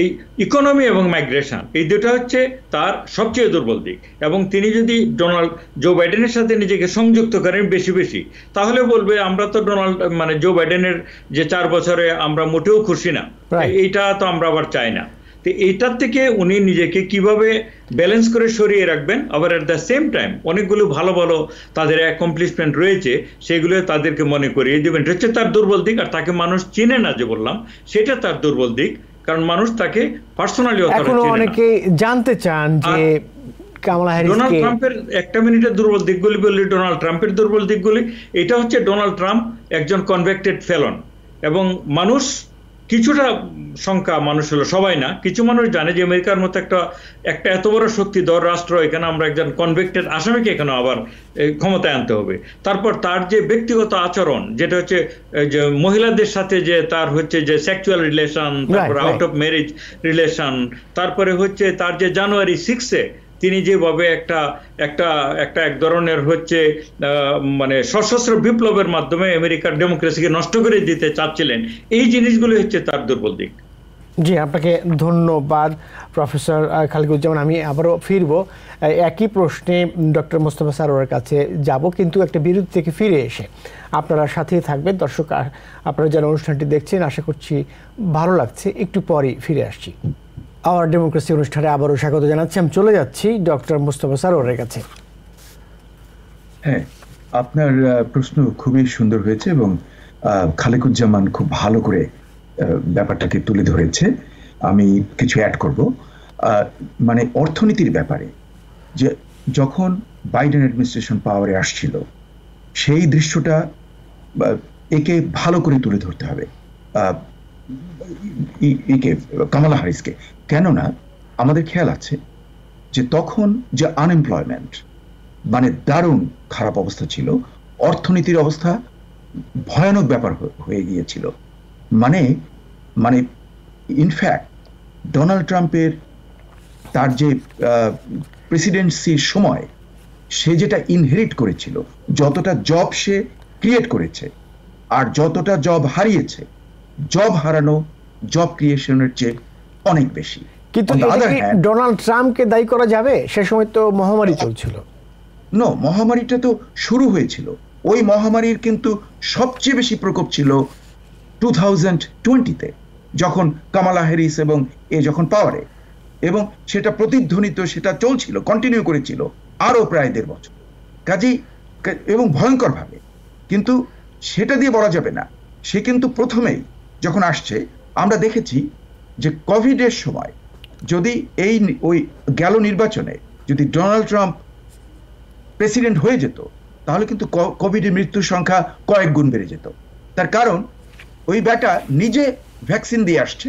এই ইকোনমি এবং মাইগ্রেশন এই দুটা হচ্ছে তার সবচেয়ে দুর্বল দিক এবং তিনি যদি ডোনাল্ড জো বাইডেনের সাথে নিজেকে সংযুক্ত করেন বেশি বেশি তাহলে বলবে আমরা তো ডোনাল্ড মানে জো বাইডেনের যে চার বছরে আমরা মোটেও খুশি না এইটা তো আমরা আবার চাই না তো এটার থেকে উনি নিজেকে কিভাবে ব্যালেন্স করে সরিয়ে রাখবেন আবার অ্যাট দ্য সেম টাইম অনেকগুলো ভালো ভালো তাদের অ্যাকমপ্লিশমেন্ট রয়েছে সেগুলো তাদেরকে মনে করিয়ে দেবেন এটা হচ্ছে তার দুর্বল দিক আর তাকে মানুষ চিনে না যে বললাম সেটা তার দুর্বল দিক কারণ মানুষ তাকে পার্সোনালি এখনো অনেকে জানতে চান যে কামলা হ্যারিস ডোনাল্ড ট্রাম্পের একটা মিনিটের দুর্বল দিকগুলি বললি ডোনাল্ড ট্রাম্পের দুর্বল দিকগুলি এটা হচ্ছে ডোনাল্ড ট্রাম্প একজন কনভেক্টেড ফেলন এবং মানুষ কিছুটা সংখ্যা মানুষ হলো সবাই না কিছু মানুষ জানে যে আমেরিকার মতো একটা একটা এত বড় শক্তি দর রাষ্ট্র এখানে আমরা একজন কনভিক্টেড আসামিকে এখানে আবার ক্ষমতায় আনতে হবে তারপর তার যে ব্যক্তিগত আচরণ যেটা হচ্ছে যে মহিলাদের সাথে যে তার হচ্ছে যে সেক্সুয়াল রিলেশন তারপর আউট অফ ম্যারেজ রিলেশন তারপরে হচ্ছে তার যে জানুয়ারি সিক্সে তিনি যেভাবে একটা একটা একটা এক ধরনের হচ্ছে মানে সশস্ত্র বিপ্লবের মাধ্যমে আমেরিকার ডেমোক্রেসিকে নষ্ট করে দিতে চাচ্ছিলেন এই জিনিসগুলো হচ্ছে তার দুর্বল দিক জি আপনাকে ধন্যবাদ প্রফেসর খালিকুজ্জামান আমি আবারও ফিরব একই প্রশ্নে ডক্টর মোস্তফা সারোয়ার কাছে যাব কিন্তু একটা বিরতি থেকে ফিরে এসে আপনারা সাথেই থাকবেন দর্শক আপনারা যারা অনুষ্ঠানটি দেখছেন আশা করছি ভালো লাগছে একটু পরই ফিরে আসছি আওয়ার ডেমোক্রেসি অনুষ্ঠানে আবারও স্বাগত জানাচ্ছি আমি চলে যাচ্ছি ডক্টর মুস্তফা সারোয়ারের কাছে হ্যাঁ আপনার প্রশ্ন খুবই সুন্দর হয়েছে এবং খালেকুজ্জামান খুব ভালো করে ব্যাপারটাকে তুলে ধরেছে আমি কিছু অ্যাড করব মানে অর্থনীতির ব্যাপারে যে যখন বাইডেন অ্যাডমিনিস্ট্রেশন পাওয়ারে আসছিল সেই দৃশ্যটা একে ভালো করে তুলে ধরতে হবে কামালা হারিসকে কেননা আমাদের খেয়াল আছে যে তখন যে আনএমপ্লয়মেন্ট মানে দারুণ খারাপ অবস্থা ছিল অর্থনীতির অবস্থা ভয়ানক ব্যাপার হয়ে গিয়েছিল মানে মানে ইনফ্যাক্ট ডোনাল্ড ট্রাম্পের তার যে প্রেসিডেন্সির সময় সে যেটা ইনহেরিট করেছিল যতটা জব সে ক্রিয়েট করেছে আর যতটা জব হারিয়েছে জব হারানো জব ক্রিয়েশনের চেয়ে অনেক বেশি কিন্তু ডোনাল্ড ট্রাম্পকে দায়ী করা যাবে সে সময় তো মহামারী চলছিল ন মহামারীটা তো শুরু হয়েছিল ওই মহামারীর কিন্তু সবচেয়ে বেশি প্রকোপ ছিল টু থাউজেন্ড টোয়েন্টিতে যখন কামালা হ্যারিস এবং এ যখন পাওয়ারে এবং সেটা প্রতিধ্বনিত সেটা চলছিল কন্টিনিউ করেছিল আরও প্রায় দেড় বছর কাজেই এবং ভয়ঙ্করভাবে কিন্তু সেটা দিয়ে বলা যাবে না সে কিন্তু প্রথমেই যখন আসছে আমরা দেখেছি যে কোভিডের সময় যদি এই ওই গেল নির্বাচনে যদি ডোনাল্ড ট্রাম্প প্রেসিডেন্ট হয়ে যেত তাহলে কিন্তু কোভিডের মৃত্যুর সংখ্যা কয়েক গুণ বেড়ে যেত তার কারণ ওই ব্যাটা নিজে ভ্যাকসিন দিয়ে আসছে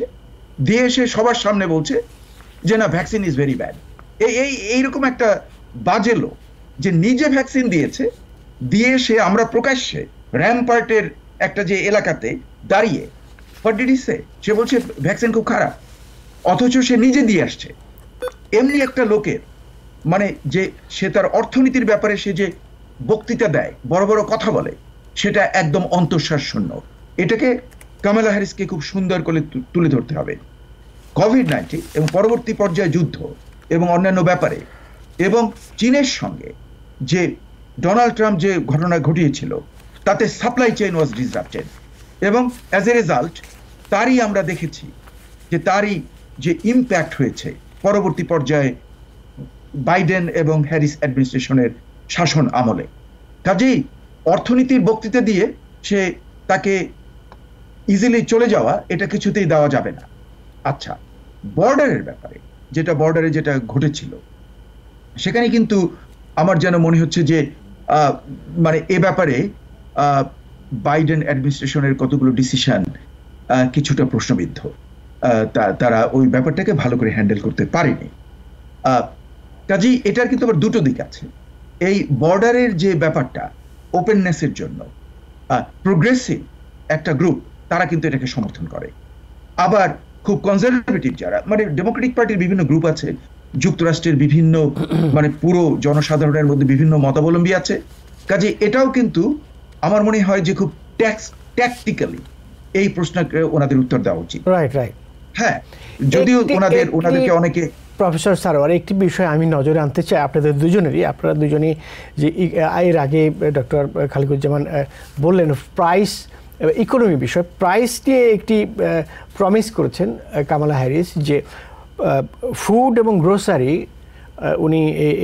দিয়ে এসে সবার সামনে বলছে যে না ভ্যাকসিন ইজ ভেরি ব্যাড এই এই এইরকম একটা বাজে লোক যে নিজে ভ্যাকসিন দিয়েছে দিয়ে সে আমরা প্রকাশ্যে র্যাম্পার্টের একটা যে এলাকাতে দাঁড়িয়ে হোয়াট ডিড হি সে সে বলছে ভ্যাকসিন খুব খারাপ অথচ সে নিজে দিয়ে আসছে এমনি একটা লোকের মানে যে সে তার অর্থনীতির ব্যাপারে সে যে বক্তৃতা দেয় বড় বড় কথা বলে সেটা একদম অন্তঃশ্বাস শূন্য এটাকে কামালা হ্যারিসকে খুব সুন্দর করে তুলে ধরতে হবে কোভিড নাইন্টিন এবং পরবর্তী পর্যায়ে যুদ্ধ এবং অন্যান্য ব্যাপারে এবং চীনের সঙ্গে যে ডোনাল্ড ট্রাম্প যে ঘটনা ঘটিয়েছিল তাতে সাপ্লাই চেইন ওয়াজ ডিসরাপ্টেড এবং অ্যাজ এ রেজাল্ট তারই আমরা দেখেছি যে তারই যে ইম্প্যাক্ট হয়েছে পরবর্তী পর্যায়ে বাইডেন এবং হ্যারিস অ্যাডমিনিস্ট্রেশনের শাসন আমলে কাজেই অর্থনীতির বক্তৃতা দিয়ে সে তাকে ইজিলি চলে যাওয়া এটা কিছুতেই দেওয়া যাবে না আচ্ছা বর্ডারের ব্যাপারে যেটা বর্ডারে যেটা ঘটেছিল সেখানে কিন্তু আমার যেন মনে হচ্ছে যে মানে এ ব্যাপারে বাইডেন অ্যাডমিনিস্ট্রেশনের কতগুলো ডিসিশন কিছুটা প্রশ্নবিদ্ধ তারা ওই ব্যাপারটাকে ভালো করে হ্যান্ডেল করতে পারেনি কাজেই এটার কিন্তু আবার দুটো দিক আছে এই বর্ডারের যে ব্যাপারটা ওপেননেসের জন্য প্রোগ্রেসিভ একটা গ্রুপ তারা কিন্তু এটাকে সমর্থন করে আবার খুব কনজারভেটিভ যারা মানে ডেমোক্রেটিক পার্টির বিভিন্ন গ্রুপ আছে যুক্তরাষ্ট্রের বিভিন্ন মানে পুরো জনসাধারণের মধ্যে বিভিন্ন মতাবলম্বী আছে কাজে এটাও কিন্তু আমার মনে হয় যে খুব ট্যাক্স ট্যাকটিক্যালি এই প্রশ্নকে ওনাদের উত্তর দেওয়া উচিত রাইট রাইট হ্যাঁ যদিও ওনাদের ওনাদেরকে অনেকে প্রফেসর সারোয়ার একটি বিষয় আমি নজরে আনতে চাই আপনাদের দুজনেরই আপনারা দুজনেই যে এর আগে ডক্টর খালিকুজ্জামান বললেন প্রাইস ইকোনমি বিষয় প্রাইস নিয়ে একটি প্রমিস করেছেন কামালা হ্যারিস যে ফুড এবং গ্রোসারি উনি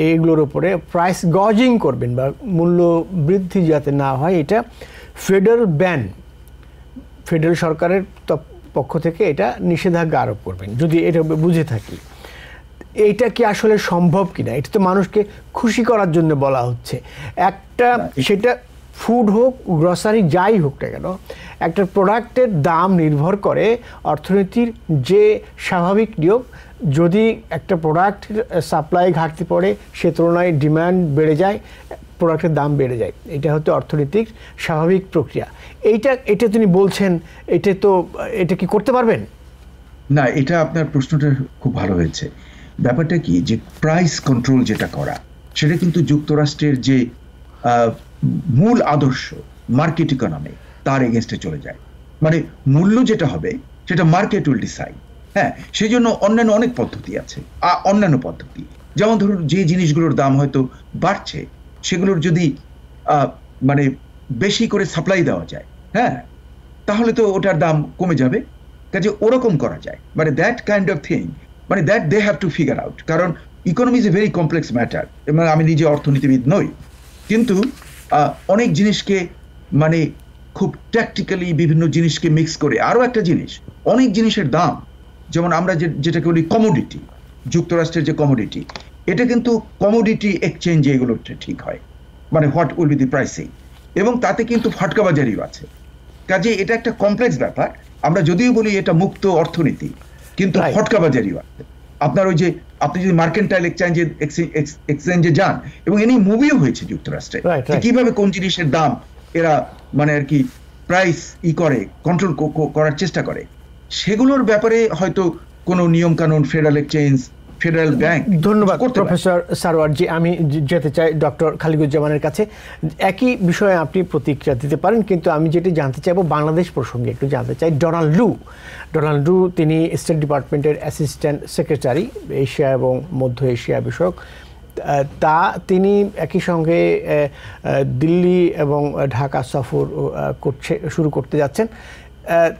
এইগুলোর উপরে প্রাইস গজিং করবেন বা মূল্য বৃদ্ধি যাতে না হয় এটা ফেডারেল ব্যান ফেডারেল সরকারের পক্ষ থেকে এটা নিষেধাজ্ঞা আরোপ করবেন যদি এটা বুঝে থাকি এইটা কি আসলে সম্ভব কিনা এটা তো মানুষকে খুশি করার জন্য বলা হচ্ছে একটা সেটা ফুড হোক গ্রসারি যাই হোক না কেন একটা প্রোডাক্টের দাম নির্ভর করে অর্থনীতির যে স্বাভাবিক নিয়োগ যদি একটা প্রোডাক্টের সাপ্লাই ঘাটতি পড়ে সে তুলনায় ডিমান্ড বেড়ে যায় প্রোডাক্টের দাম বেড়ে যায় এটা হচ্ছে অর্থনৈতিক স্বাভাবিক প্রক্রিয়া এইটা এটা তিনি বলছেন এটা তো এটা কি করতে পারবেন না এটা আপনার প্রশ্নটা খুব ভালো হয়েছে ব্যাপারটা কি যে প্রাইস কন্ট্রোল যেটা করা সেটা কিন্তু যুক্তরাষ্ট্রের যে মূল আদর্শ মার্কেট ইকোনমি তার এগেনস্টে চলে যায় মানে মূল্য যেটা হবে সেটা মার্কেট উইল ডিসাইড হ্যাঁ সেই জন্য অন্যান্য অনেক পদ্ধতি আছে অন্যান্য পদ্ধতি যেমন ধরুন যে জিনিসগুলোর দাম হয়তো বাড়ছে সেগুলোর যদি মানে বেশি করে সাপ্লাই দেওয়া যায় হ্যাঁ তাহলে তো ওটার দাম কমে যাবে কাজে ওরকম করা যায় মানে দ্যাট কাইন্ড অফ থিং মানে that they have to figure out কারণ economy is a very complex matter মানে আমি নিজে অর্থনীতিবিদ নই কিন্তু অনেক জিনিসকে মানে খুব ট্যাকটিক্যালি বিভিন্ন জিনিসকে মিক্স করে আরও একটা জিনিস অনেক জিনিসের দাম যেমন আমরা যে যেটাকে বলি কমোডিটি যুক্তরাষ্ট্রের যে কমোডিটি এটা কিন্তু কমোডিটি এক্সচেঞ্জে এগুলো ঠিক হয় মানে what will be the pricing এবং তাতে কিন্তু ফাটকাবাজারিও আছে কাজে এটা একটা কমপ্লেক্স ব্যাপার আমরা যদিও বলি এটা মুক্ত অর্থনীতি কিন্তু ফটকাবাজারিও আছে আপনার ওই যে আপনি যদি মার্কেন্টাইল এক্সচেঞ্জে এক্সচেঞ্জে যান এবং এনি মুভিও হয়েছে যুক্তরাষ্ট্রে কিভাবে কোন জিনিসের দাম এরা মানে আর কি প্রাইস ই করে কন্ট্রোল করার চেষ্টা করে সেগুলোর ব্যাপারে হয়তো কোনো নিয়মকানুন ফেডারেল এক্সচেঞ্জ ফেডারেল ব্যাংক ধন্যবাদ প্রফেসর সারওয়ার জি আমি যেতে চাই ডক্টর খালিকুজ্জামানের কাছে একই বিষয়ে আপনি প্রতিক্রিয়া দিতে পারেন কিন্তু আমি যেটি জানতে চাইব বাংলাদেশ প্রসঙ্গে একটু জানতে চাই ডোনাল্ড লু ডোনাল্ড লু তিনি স্টেট ডিপার্টমেন্টের অ্যাসিস্ট্যান্ট সেক্রেটারি এশিয়া এবং মধ্য এশিয়া বিষয়ক তা তিনি একই সঙ্গে দিল্লি এবং ঢাকা সফর করছে শুরু করতে যাচ্ছেন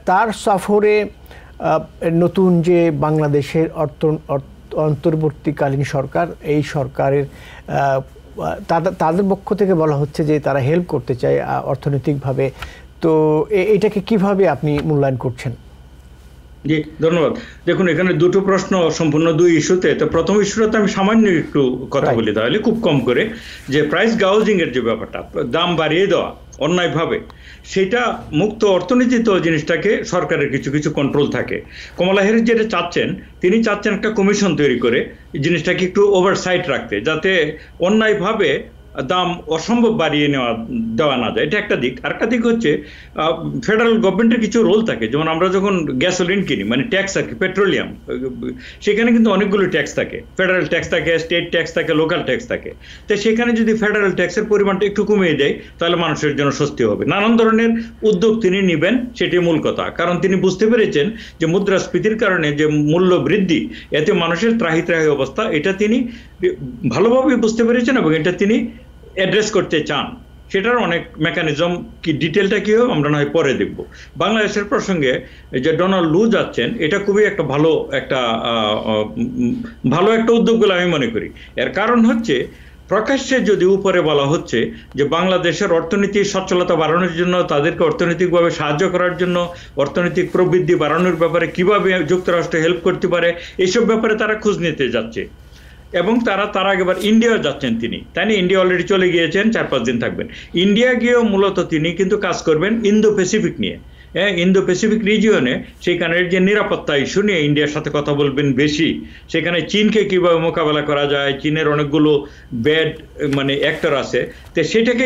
তার সফরে নতুন যে বাংলাদেশের অর্থ অন্তর্বর্তীকালীন সরকার এই সরকারের তাদের তাদের পক্ষ থেকে বলা হচ্ছে যে তারা হেল্প করতে চায় অর্থনৈতিকভাবে তো এটাকে কিভাবে আপনি মূল্যায়ন করছেন জি ধন্যবাদ দেখুন এখানে দুটো প্রশ্ন সম্পূর্ণ দুই ইস্যুতে তো প্রথম ইস্যুটাতে আমি সামান্য একটু কথা বলি তাহলে খুব কম করে যে প্রাইস গাউজিং এর যে ব্যাপারটা দাম বাড়িয়ে দেওয়া অন্যায়ভাবে সেটা মুক্ত অর্থনীতিতে জিনিসটাকে সরকারের কিছু কিছু কন্ট্রোল থাকে কমলা হেরিস যেটা চাচ্ছেন তিনি চাচ্ছেন একটা কমিশন তৈরি করে জিনিসটাকে একটু ওভারসাইট রাখতে যাতে অন্যায়ভাবে দাম অসম্ভব বাড়িয়ে নেওয়া দেওয়া না যায় এটা একটা দিক আরেকটা দিক হচ্ছে ফেডারেল গভর্নমেন্টের কিছু রোল থাকে যেমন আমরা যখন গ্যাসোলিন কিনি মানে ট্যাক্স আর কি পেট্রোলিয়াম সেখানে কিন্তু অনেকগুলো ট্যাক্স থাকে ফেডারেল ট্যাক্স থাকে স্টেট ট্যাক্স থাকে লোকাল ট্যাক্স থাকে তো সেখানে যদি ফেডারেল ট্যাক্সের পরিমাণটা একটু কমিয়ে দেয় তাহলে মানুষের জন্য স্বস্তি হবে নানান ধরনের উদ্যোগ তিনি নেবেন সেটি মূল কথা কারণ তিনি বুঝতে পেরেছেন যে মুদ্রাস্ফীতির কারণে যে মূল্য বৃদ্ধি এতে মানুষের ত্রাহি ত্রাহি অবস্থা এটা তিনি ভালোভাবে বুঝতে পেরেছেন এবং এটা তিনি অ্যাড্রেস করতে চান সেটার অনেক মেকানিজম কি ডিটেলটা কী হবে আমরা নয় পরে দেখব বাংলাদেশের প্রসঙ্গে যে ডোনাল্ড লু যাচ্ছেন এটা খুবই একটা ভালো একটা ভালো একটা উদ্যোগ বলে আমি মনে করি এর কারণ হচ্ছে প্রকাশ্যে যদি উপরে বলা হচ্ছে যে বাংলাদেশের অর্থনীতি সচ্ছলতা বাড়ানোর জন্য তাদেরকে অর্থনৈতিকভাবে সাহায্য করার জন্য অর্থনৈতিক প্রবৃদ্ধি বাড়ানোর ব্যাপারে কিভাবে যুক্তরাষ্ট্র হেল্প করতে পারে এইসব ব্যাপারে তারা খোঁজ নিতে যাচ্ছে এবং তারা তার আগেবার ইন্ডিয়া যাচ্ছেন তিনি তাই না ইন্ডিয়া অলরেডি চলে গিয়েছেন চার পাঁচ দিন থাকবেন ইন্ডিয়া গিয়েও মূলত তিনি কিন্তু কাজ করবেন ইন্দো প্যাসিফিক নিয়ে হ্যাঁ ইন্দো প্যাসিফিক রিজিয়নে সেখানের যে নিরাপত্তা ইস্যু নিয়ে ইন্ডিয়ার সাথে কথা বলবেন বেশি সেখানে চীনকে কীভাবে মোকাবেলা করা যায় চীনের অনেকগুলো ব্যাড মানে অ্যাক্টর আছে তো সেটাকে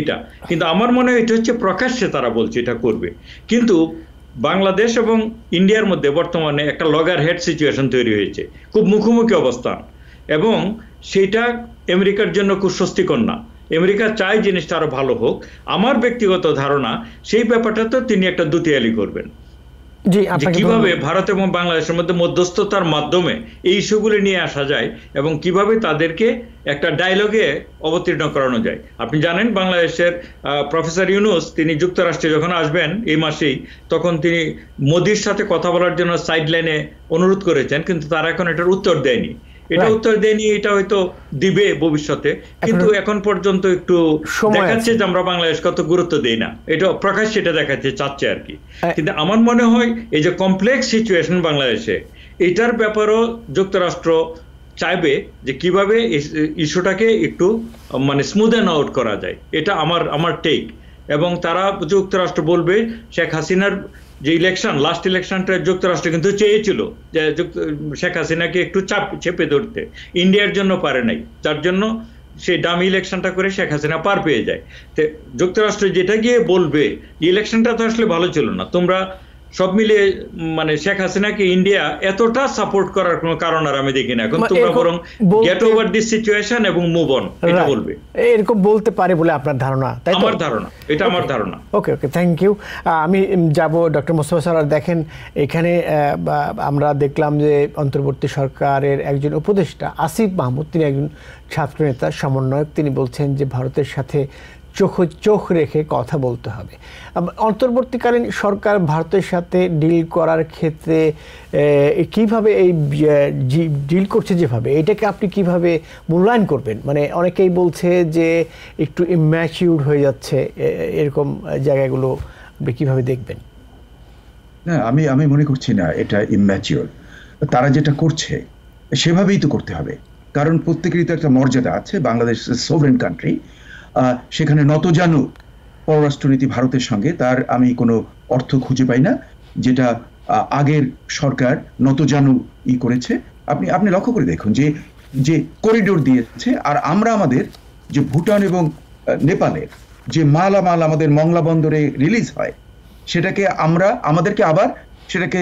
এটা কিন্তু আমার মনে হয় এটা হচ্ছে প্রকাশ্যে তারা বলছে এটা করবে কিন্তু বাংলাদেশ এবং ইন্ডিয়ার মধ্যে বর্তমানে একটা লগার হেড সিচুয়েশন তৈরি হয়েছে খুব মুখোমুখি অবস্থান এবং সেটা আমেরিকার জন্য কুস্বস্তিকর না আমেরিকা চাই জিনিসটা আরো ভালো হোক আমার ব্যক্তিগত ধারণা সেই ব্যাপারটা তো তিনি একটা দুতিয়ালি করবেন কিভাবে ভারত এবং বাংলাদেশের মধ্যে মধ্যস্থতার মাধ্যমে এই ইস্যুগুলি নিয়ে আসা যায় এবং কিভাবে তাদেরকে একটা ডায়লগে অবতীর্ণ করানো যায় আপনি জানেন বাংলাদেশের প্রফেসর ইউনুস তিনি যুক্তরাষ্ট্রে যখন আসবেন এই মাসেই তখন তিনি মোদির সাথে কথা বলার জন্য সাইড লাইনে অনুরোধ করেছেন কিন্তু তারা এখন এটার উত্তর দেয়নি এটা উত্তর দেয়নি এটা হয়তো দিবে ভবিষ্যতে কিন্তু এখন পর্যন্ত একটু দেখাচ্ছে যে আমরা বাংলাদেশ কত গুরুত্ব দেই না এটা প্রকাশ সেটা দেখাচ্ছে চাচ্ছে আর কি কিন্তু আমার মনে হয় এই যে কমপ্লেক্স সিচুয়েশন বাংলাদেশে এটার ব্যাপারও যুক্তরাষ্ট্র চাইবে যে কিভাবে ইস্যুটাকে একটু মানে স্মুথ অ্যান্ড আউট করা যায় এটা আমার আমার টেক এবং তারা যুক্তরাষ্ট্র বলবে শেখ হাসিনার যে ইলেকশন লাস্ট ইলেকশনটা যুক্তরাষ্ট্র কিন্তু চেয়েছিল যে শেখ হাসিনাকে একটু চাপ চেপে ধরতে ইন্ডিয়ার জন্য পারে নাই যার জন্য সেই ডামি ইলেকশনটা করে শেখ হাসিনা পার পেয়ে যায় তো যুক্তরাষ্ট্র যেটা গিয়ে বলবে ইলেকশনটা তো আসলে ভালো ছিল না তোমরা সব মিলিয়ে মানে শেখ হাসিনাকে ইন্ডিয়া এতটা সাপোর্ট করার কোনো কারণ আর আমি দেখি না এখন তোমরা বরং গেট ওভার দিস সিচুয়েশন এবং মুভ অন এটা বলবে এরকম বলতে পারে বলে আপনার ধারণা তাই আমার ধারণা এটা আমার ধারণা ওকে ওকে থ্যাংক ইউ আমি যাব ডক্টর মোস্তফা স্যার দেখেন এখানে আমরা দেখলাম যে অন্তর্বর্তী সরকারের একজন উপদেষ্টা আসিফ মাহমুদ তিনি একজন ছাত্রনেতা সমন্বয়ক তিনি বলছেন যে ভারতের সাথে চোখ চোখ রেখে কথা বলতে হবে অন্তর্বর্তীকালীন সরকার ভারতের সাথে ডিল করার ক্ষেত্রে কিভাবে এই ডিল করছে যেভাবে এটাকে আপনি কিভাবে মূল্যায়ন করবেন মানে অনেকেই বলছে যে একটু ইম্যাচিউর হয়ে যাচ্ছে এরকম জায়গাগুলো আপনি কীভাবে দেখবেন না আমি আমি মনে করছি না এটা ইম্যাচিওর তারা যেটা করছে সেভাবেই তো করতে হবে কারণ প্রত্যেকেরই তো একটা মর্যাদা আছে বাংলাদেশ সোভরেন কান্ট্রি সেখানে নতজানু পররাষ্ট্রনীতি ভারতের সঙ্গে তার আমি কোনো অর্থ খুঁজে পাই না যেটা আগের সরকার নতজানু ই করেছে আপনি আপনি লক্ষ্য করে দেখুন যে যে করিডোর দিয়েছে আর আমরা আমাদের যে ভুটান এবং নেপালের যে মালামাল আমাদের মংলা বন্দরে রিলিজ হয় সেটাকে আমরা আমাদেরকে আবার সেটাকে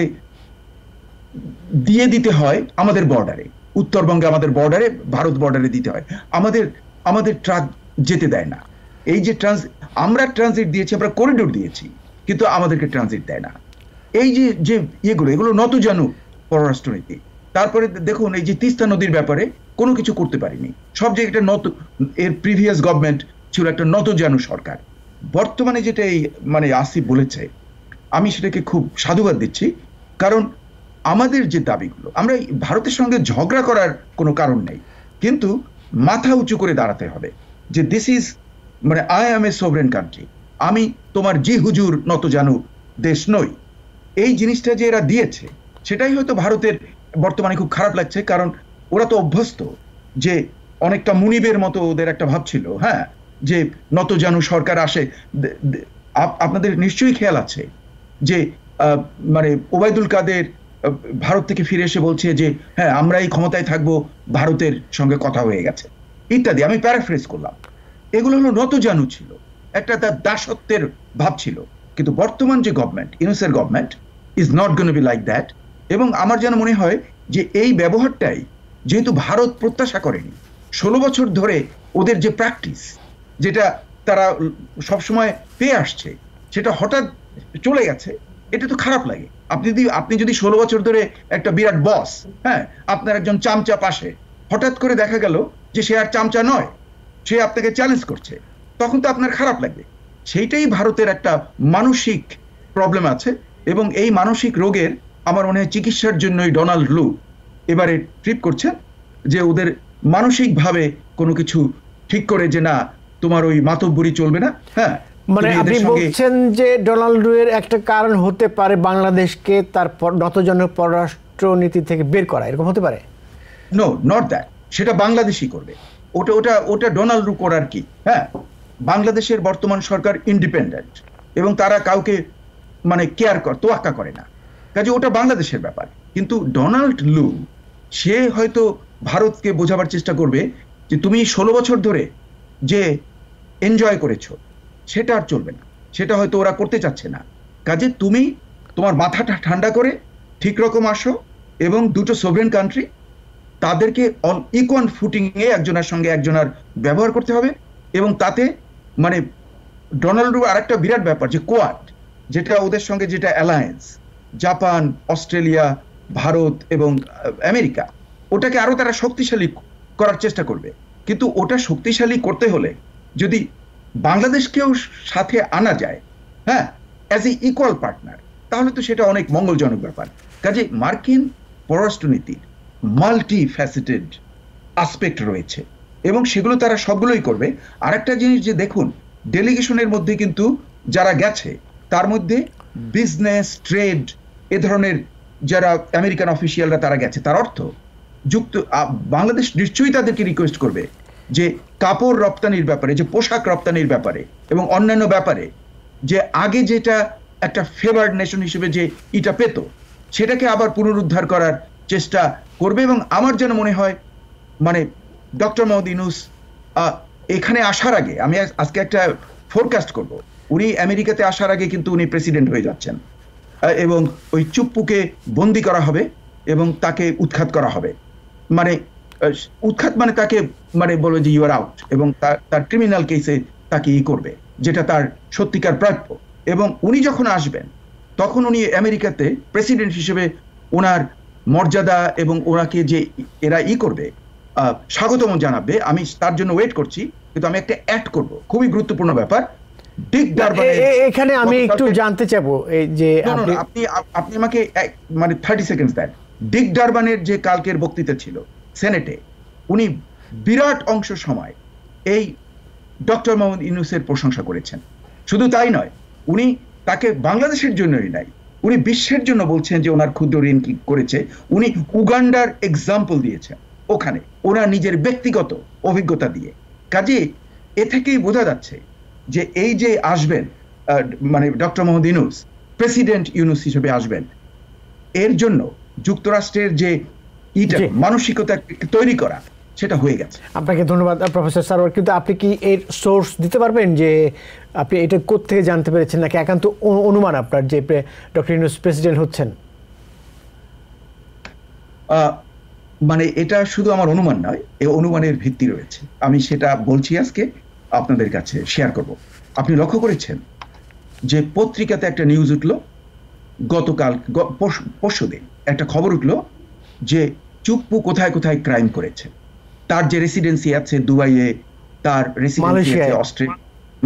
দিয়ে দিতে হয় আমাদের বর্ডারে উত্তরবঙ্গে আমাদের বর্ডারে ভারত বর্ডারে দিতে হয় আমাদের আমাদের ট্রাক যেতে দেয় না এই যে ট্রান্স আমরা ট্রানজিট দিয়েছি আমরা করিডোর দিয়েছি কিন্তু আমাদেরকে ট্রানজিট দেয় না এই যে যে ইয়েগুলো এগুলো নত জানু পররাষ্ট্রনীতি তারপরে দেখুন এই যে তিস্তা নদীর ব্যাপারে কোনো কিছু করতে পারিনি সব যে একটা নত এর প্রিভিয়াস গভর্নমেন্ট ছিল একটা নত জানু সরকার বর্তমানে যেটা এই মানে আসিফ বলেছে আমি সেটাকে খুব সাধুবাদ দিচ্ছি কারণ আমাদের যে দাবিগুলো আমরা ভারতের সঙ্গে ঝগড়া করার কোনো কারণ নেই কিন্তু মাথা উঁচু করে দাঁড়াতে হবে যে দিস ইজ মানে I am a sovereign country আমি তোমার জি হুজুর নত জানু দেশ নই এই জিনিসটা যে এরা দিয়েছে সেটাই হয়তো ভারতের বর্তমানে খুব খারাপ লাগছে কারণ ওরা তো অভ্যস্ত যে অনেকটা মুনিবের মতো ওদের একটা ভাব ছিল হ্যাঁ যে নত জানু সরকার আসে আপনাদের নিশ্চয়ই খেয়াল আছে যে মানে ওবায়দুল কাদের ভারত থেকে ফিরে এসে বলছে যে হ্যাঁ আমরাই ক্ষমতায় থাকবো ভারতের সঙ্গে কথা হয়ে গেছে ইত্যাদি আমি প্যারাফ্রেজ করলাম এগুলো হলো নতজানু ছিল একটা তার দাসত্বের ভাব ছিল কিন্তু বর্তমান যে গভর্নমেন্ট ইউনিসের government is not gonna be like that এবং আমার যেন মনে হয় যে এই ব্যবহারটাই যেহেতু ভারত প্রত্যাশা করেনি ষোলো বছর ধরে ওদের যে প্র্যাকটিস যেটা তারা সবসময় পেয়ে আসছে সেটা হঠাৎ চলে গেছে এটা তো খারাপ লাগে আপনি যদি আপনি যদি ষোলো বছর ধরে একটা বিরাট বস হ্যাঁ আপনার একজন চামচা পাশে হঠাৎ করে দেখা গেল যে সে আর চামচা নয় সে আপনাকে চ্যালেঞ্জ করছে তখন তো আপনার খারাপ লাগবে সেইটাই ভারতের একটা মানসিক প্রবলেম আছে এবং এই মানসিক রোগের আমার মনে হয় চিকিৎসার জন্যই ডোনাল্ড লু এবারে ট্রিপ করছেন যে ওদের মানসিকভাবে কোনো কিছু ঠিক করে যে না তোমার ওই মাতব্বরি চলবে না হ্যাঁ মানে আপনি বলছেন যে ডোনাল্ড এর একটা কারণ হতে পারে বাংলাদেশকে তার নতজনক পররাষ্ট্র নীতি থেকে বের করা এরকম হতে পারে নো নট দ্যাট সেটা বাংলাদেশই করবে ওটা ওটা ওটা ডোনাল্ড রু করার কি হ্যাঁ বাংলাদেশের বর্তমান সরকার ইন্ডিপেন্ডেন্ট এবং তারা কাউকে মানে কেয়ার কর তোয়াক্কা করে না কাজে ওটা বাংলাদেশের ব্যাপার কিন্তু ডোনাল্ড লু সে হয়তো ভারতকে বোঝাবার চেষ্টা করবে যে তুমি ষোলো বছর ধরে যে এনজয় করেছো সেটা আর চলবে না সেটা হয়তো ওরা করতে চাচ্ছে না কাজে তুমি তোমার মাথাটা ঠান্ডা করে ঠিক রকম আসো এবং দুটো সোভরেন কান্ট্রি তাদেরকে অন ইকোয়ান ফুটিংয়ে একজনের সঙ্গে একজনের ব্যবহার করতে হবে এবং তাতে মানে ডোনাল্ড আরেকটা বিরাট ব্যাপার যে কোয়াড যেটা ওদের সঙ্গে যেটা অ্যালায়েন্স জাপান অস্ট্রেলিয়া ভারত এবং আমেরিকা ওটাকে আরও তারা শক্তিশালী করার চেষ্টা করবে কিন্তু ওটা শক্তিশালী করতে হলে যদি বাংলাদেশকেও সাথে আনা যায় হ্যাঁ অ্যাজ এ ইকুয়াল পার্টনার তাহলে তো সেটা অনেক মঙ্গলজনক ব্যাপার কাজে মার্কিন পররাষ্ট্রনীতির মাল্টিফ্যাসেটেড আসপেক্ট রয়েছে এবং সেগুলো তারা সবগুলোই করবে আর একটা জিনিস যে দেখুন ডেলিগেশনের মধ্যে কিন্তু যারা গেছে তার মধ্যে বিজনেস ট্রেড এ ধরনের যারা আমেরিকান অফিসিয়ালরা তারা গেছে তার অর্থ যুক্ত বাংলাদেশ নিশ্চয়ই তাদেরকে রিকোয়েস্ট করবে যে কাপড় রপ্তানির ব্যাপারে যে পোশাক রপ্তানির ব্যাপারে এবং অন্যান্য ব্যাপারে যে আগে যেটা একটা ফেভার্ড নেশন হিসেবে যে এটা পেত সেটাকে আবার পুনরুদ্ধার করার চেষ্টা করবে এবং আমার যেন মনে হয় মানে ডক্টর মোহাম্মদ ইনুস এখানে আসার আগে আমি আজকে একটা ফোরকাস্ট করব উনি আমেরিকাতে আসার আগে কিন্তু উনি প্রেসিডেন্ট হয়ে যাচ্ছেন এবং ওই চুপ্পুকে বন্দি করা হবে এবং তাকে উৎখাত করা হবে মানে উৎখাত মানে তাকে মানে বলবে যে ইউর আউট এবং তার ক্রিমিনাল কেসে তাকে ই করবে যেটা তার সত্যিকার প্রাপ্য এবং উনি যখন আসবেন তখন উনি আমেরিকাতে প্রেসিডেন্ট হিসেবে ওনার মর্যাদা এবং ওরাকে যে এরা ই করবে স্বাগতম জানাবে আমি তার জন্য ওয়েট করছি কিন্তু আমি একটা অ্যাড করব খুবই গুরুত্বপূর্ণ ব্যাপার এখানে আমি একটু জানতে চাবো যে আপনি আপনি আমাকে মানে থার্টি সেকেন্ডস দেন ডিক ডারবানের যে কালকের বক্তৃতা ছিল সেনেটে উনি বিরাট অংশ সময় এই ডক্টর মোহাম্মদ ইউনুসের প্রশংসা করেছেন শুধু তাই নয় উনি তাকে বাংলাদেশের জন্যই নাই উনি বিশ্বের জন্য বলছেন যে ওনার ক্ষুদ্র ঋণ কি করেছে উনি উগান্ডার এক্সাম্পল দিয়েছেন ওখানে ওনার নিজের ব্যক্তিগত অভিজ্ঞতা দিয়ে কাজে এ থেকেই বোঝা যাচ্ছে যে এই যে আসবেন মানে ডক্টর মোহাম্মদ ইউনুস প্রেসিডেন্ট ইউনুস হিসেবে আসবেন এর জন্য যুক্তরাষ্ট্রের যে ইটা মানসিকতা তৈরি করা সেটা হয়ে গেছে আপনাকে ধন্যবাদ প্রফেসর সারোয়ার কিন্তু আপনি কি এর সোর্স দিতে পারবেন যে আপনি এটা কোত্থেকে জানতে পেরেছেন নাকি একান্ত অনুমান আপনার যে ডক্টর ইউনুস প্রেসিডেন্ট হচ্ছেন মানে এটা শুধু আমার অনুমান নয় এ অনুমানের ভিত্তি রয়েছে আমি সেটা বলছি আজকে আপনাদের কাছে শেয়ার করব আপনি লক্ষ্য করেছেন যে পত্রিকাতে একটা নিউজ উঠল গতকাল পরশু দিন একটা খবর উঠল যে চুপ্পু কোথায় কোথায় ক্রাইম করেছে তার যে রেসিডেন্সি আছে দুবাইয়ে তার রেসিডেন্সি আছে অস্ট্রেলিয়া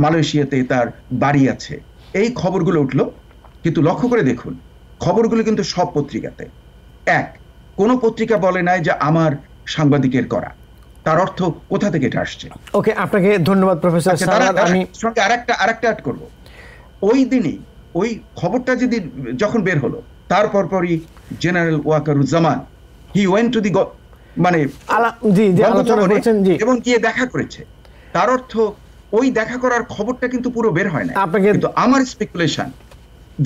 মালয়েশিয়াতে তার বাড়ি আছে এই খবরগুলো উঠল কিন্তু লক্ষ্য করে দেখুন খবরগুলো কিন্তু সব পত্রিকাতে এক কোন পত্রিকা বলে নাই যে আমার সাংবাদিকের করা তার অর্থ কোথা থেকে এটা আসছে ওকে আপনাকে ধন্যবাদ প্রফেসর আচ্ছা, সারার আমি সঙ্গে আরেকটা আরেকটা অ্যাড করব ওই দিনই ওই খবরটা যদি যখন বের হলো তারপর পরই general Wakeruzzaman he went to the মানে এবং গিয়ে দেখা করেছে তার অর্থ ওই দেখা করার খবরটা কিন্তু পুরো বের হয় না আপনাকে কিন্তু আমার স্পেকুলেশন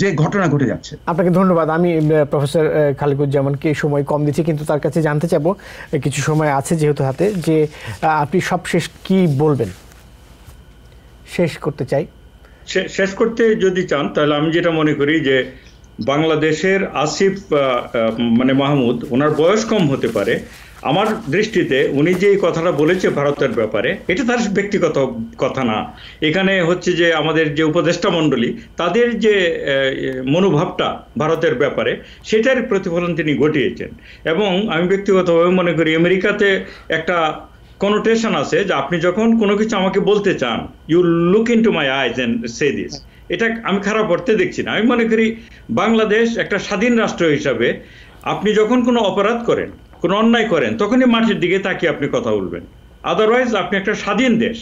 যে ঘটনা ঘটে যাচ্ছে আপনাকে ধন্যবাদ আমি প্রফেসর খালিকুজ্জামানকে সময় কম দিচ্ছি কিন্তু তার কাছে জানতে চাব কিছু সময় আছে যেহেতু হাতে যে আপনি সবশেষ কি বলবেন শেষ করতে চাই শেষ করতে যদি চান তাহলে আমি যেটা মনে করি যে বাংলাদেশের আসিফ মানে মাহমুদ ওনার বয়স কম হতে পারে আমার দৃষ্টিতে উনি যে এই কথাটা বলেছে ভারতের ব্যাপারে এটা তার ব্যক্তিগত কথা না এখানে হচ্ছে যে আমাদের যে উপদেষ্টা মণ্ডলী তাদের যে মনোভাবটা ভারতের ব্যাপারে সেটার প্রতিফলন তিনি ঘটিয়েছেন এবং আমি ব্যক্তিগতভাবে মনে করি আমেরিকাতে একটা কনোটেশন আছে যে আপনি যখন কোনো কিছু আমাকে বলতে চান you look into my eyes and say this এটা আমি খারাপ অর্থে দেখছি না আমি মনে করি বাংলাদেশ একটা স্বাধীন রাষ্ট্র হিসাবে আপনি যখন কোনো অপরাধ করেন কোনো অন্যায় করেন তখনই মাঠের দিকে তাকিয়ে আপনি কথা বলবেন আদারওয়াইজ আপনি একটা স্বাধীন দেশ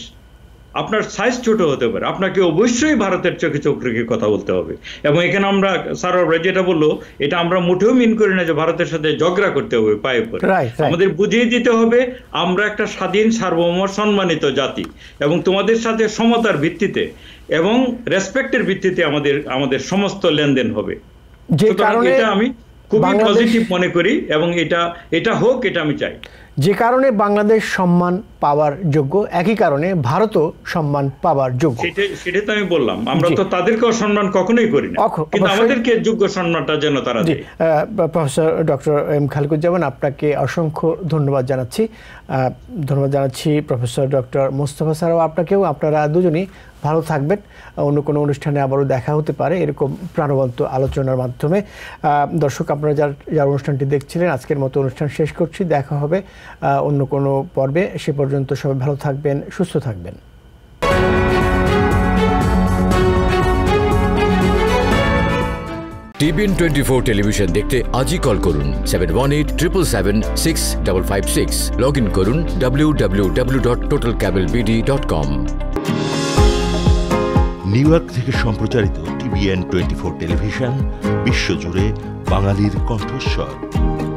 আপনার সাইজ ছোট হতে পারে আপনাকে অবশ্যই ভারতের চোখে চোখ রেখে কথা বলতে হবে এবং এখানে আমরা স্যাররা যেটা বললো এটা আমরা মোটেও মিন করি না যে ভারতের সাথে ঝগড়া করতে হবে পায়ে পরে আমাদের বুঝিয়ে দিতে হবে আমরা একটা স্বাধীন সার্বভৌম সম্মানিত জাতি এবং তোমাদের সাথে সমতার ভিত্তিতে এবং রেসপেক্টের ভিত্তিতে আমাদের আমাদের সমস্ত লেনদেন হবে যে কারণে আমি খুবই পজিটিভ মনে করি এবং এটা এটা হোক এটা আমি চাই যে কারণে বাংলাদেশ সম্মান পাওয়ার যোগ্য একই কারণে ভারতও সম্মান পাওয়ার যোগ্য সেটাই তো আমি বললাম আমরা তো তাদেরকেও সম্মান কখনোই করি না কিন্তু আমাদেরকে যোগ্য সম্মানটা যেন তারা দেয় প্রফেসর ডক্টর এম খালিকুজ্জামান আপনাকে অসংখ্য ধন্যবাদ জানাচ্ছি ধন্যবাদ জানাচ্ছি প্রফেসর ডক্টর মোস্তফা স্যারও আপনাকেও আপনারা দুজনই ভালো থাকবেন অন্য কোনো অনুষ্ঠানে আবারও দেখা হতে পারে এরকম প্রাণবন্ত আলোচনার মাধ্যমে দর্শক আপনারা যার যার অনুষ্ঠানটি দেখছিলেন আজকের মতো অনুষ্ঠান শেষ করছি দেখা হবে অন্য কোনো পর্বে সে পর্যন্ত সবাই ভালো থাকবেন সুস্থ থাকবেন টিভিএন টোয়েন্টি ফোর টেলিভিশন দেখতে আজই কল করুন seven one eight triple seven six double five six log in করুন W W W dot total cable BD dot com New York থেকে সম্প্রচারিত টিভিএন টোয়েন্টি ফোর টেলিভিশন বিশ্বজুড়ে বাঙালির কণ্ঠস্বর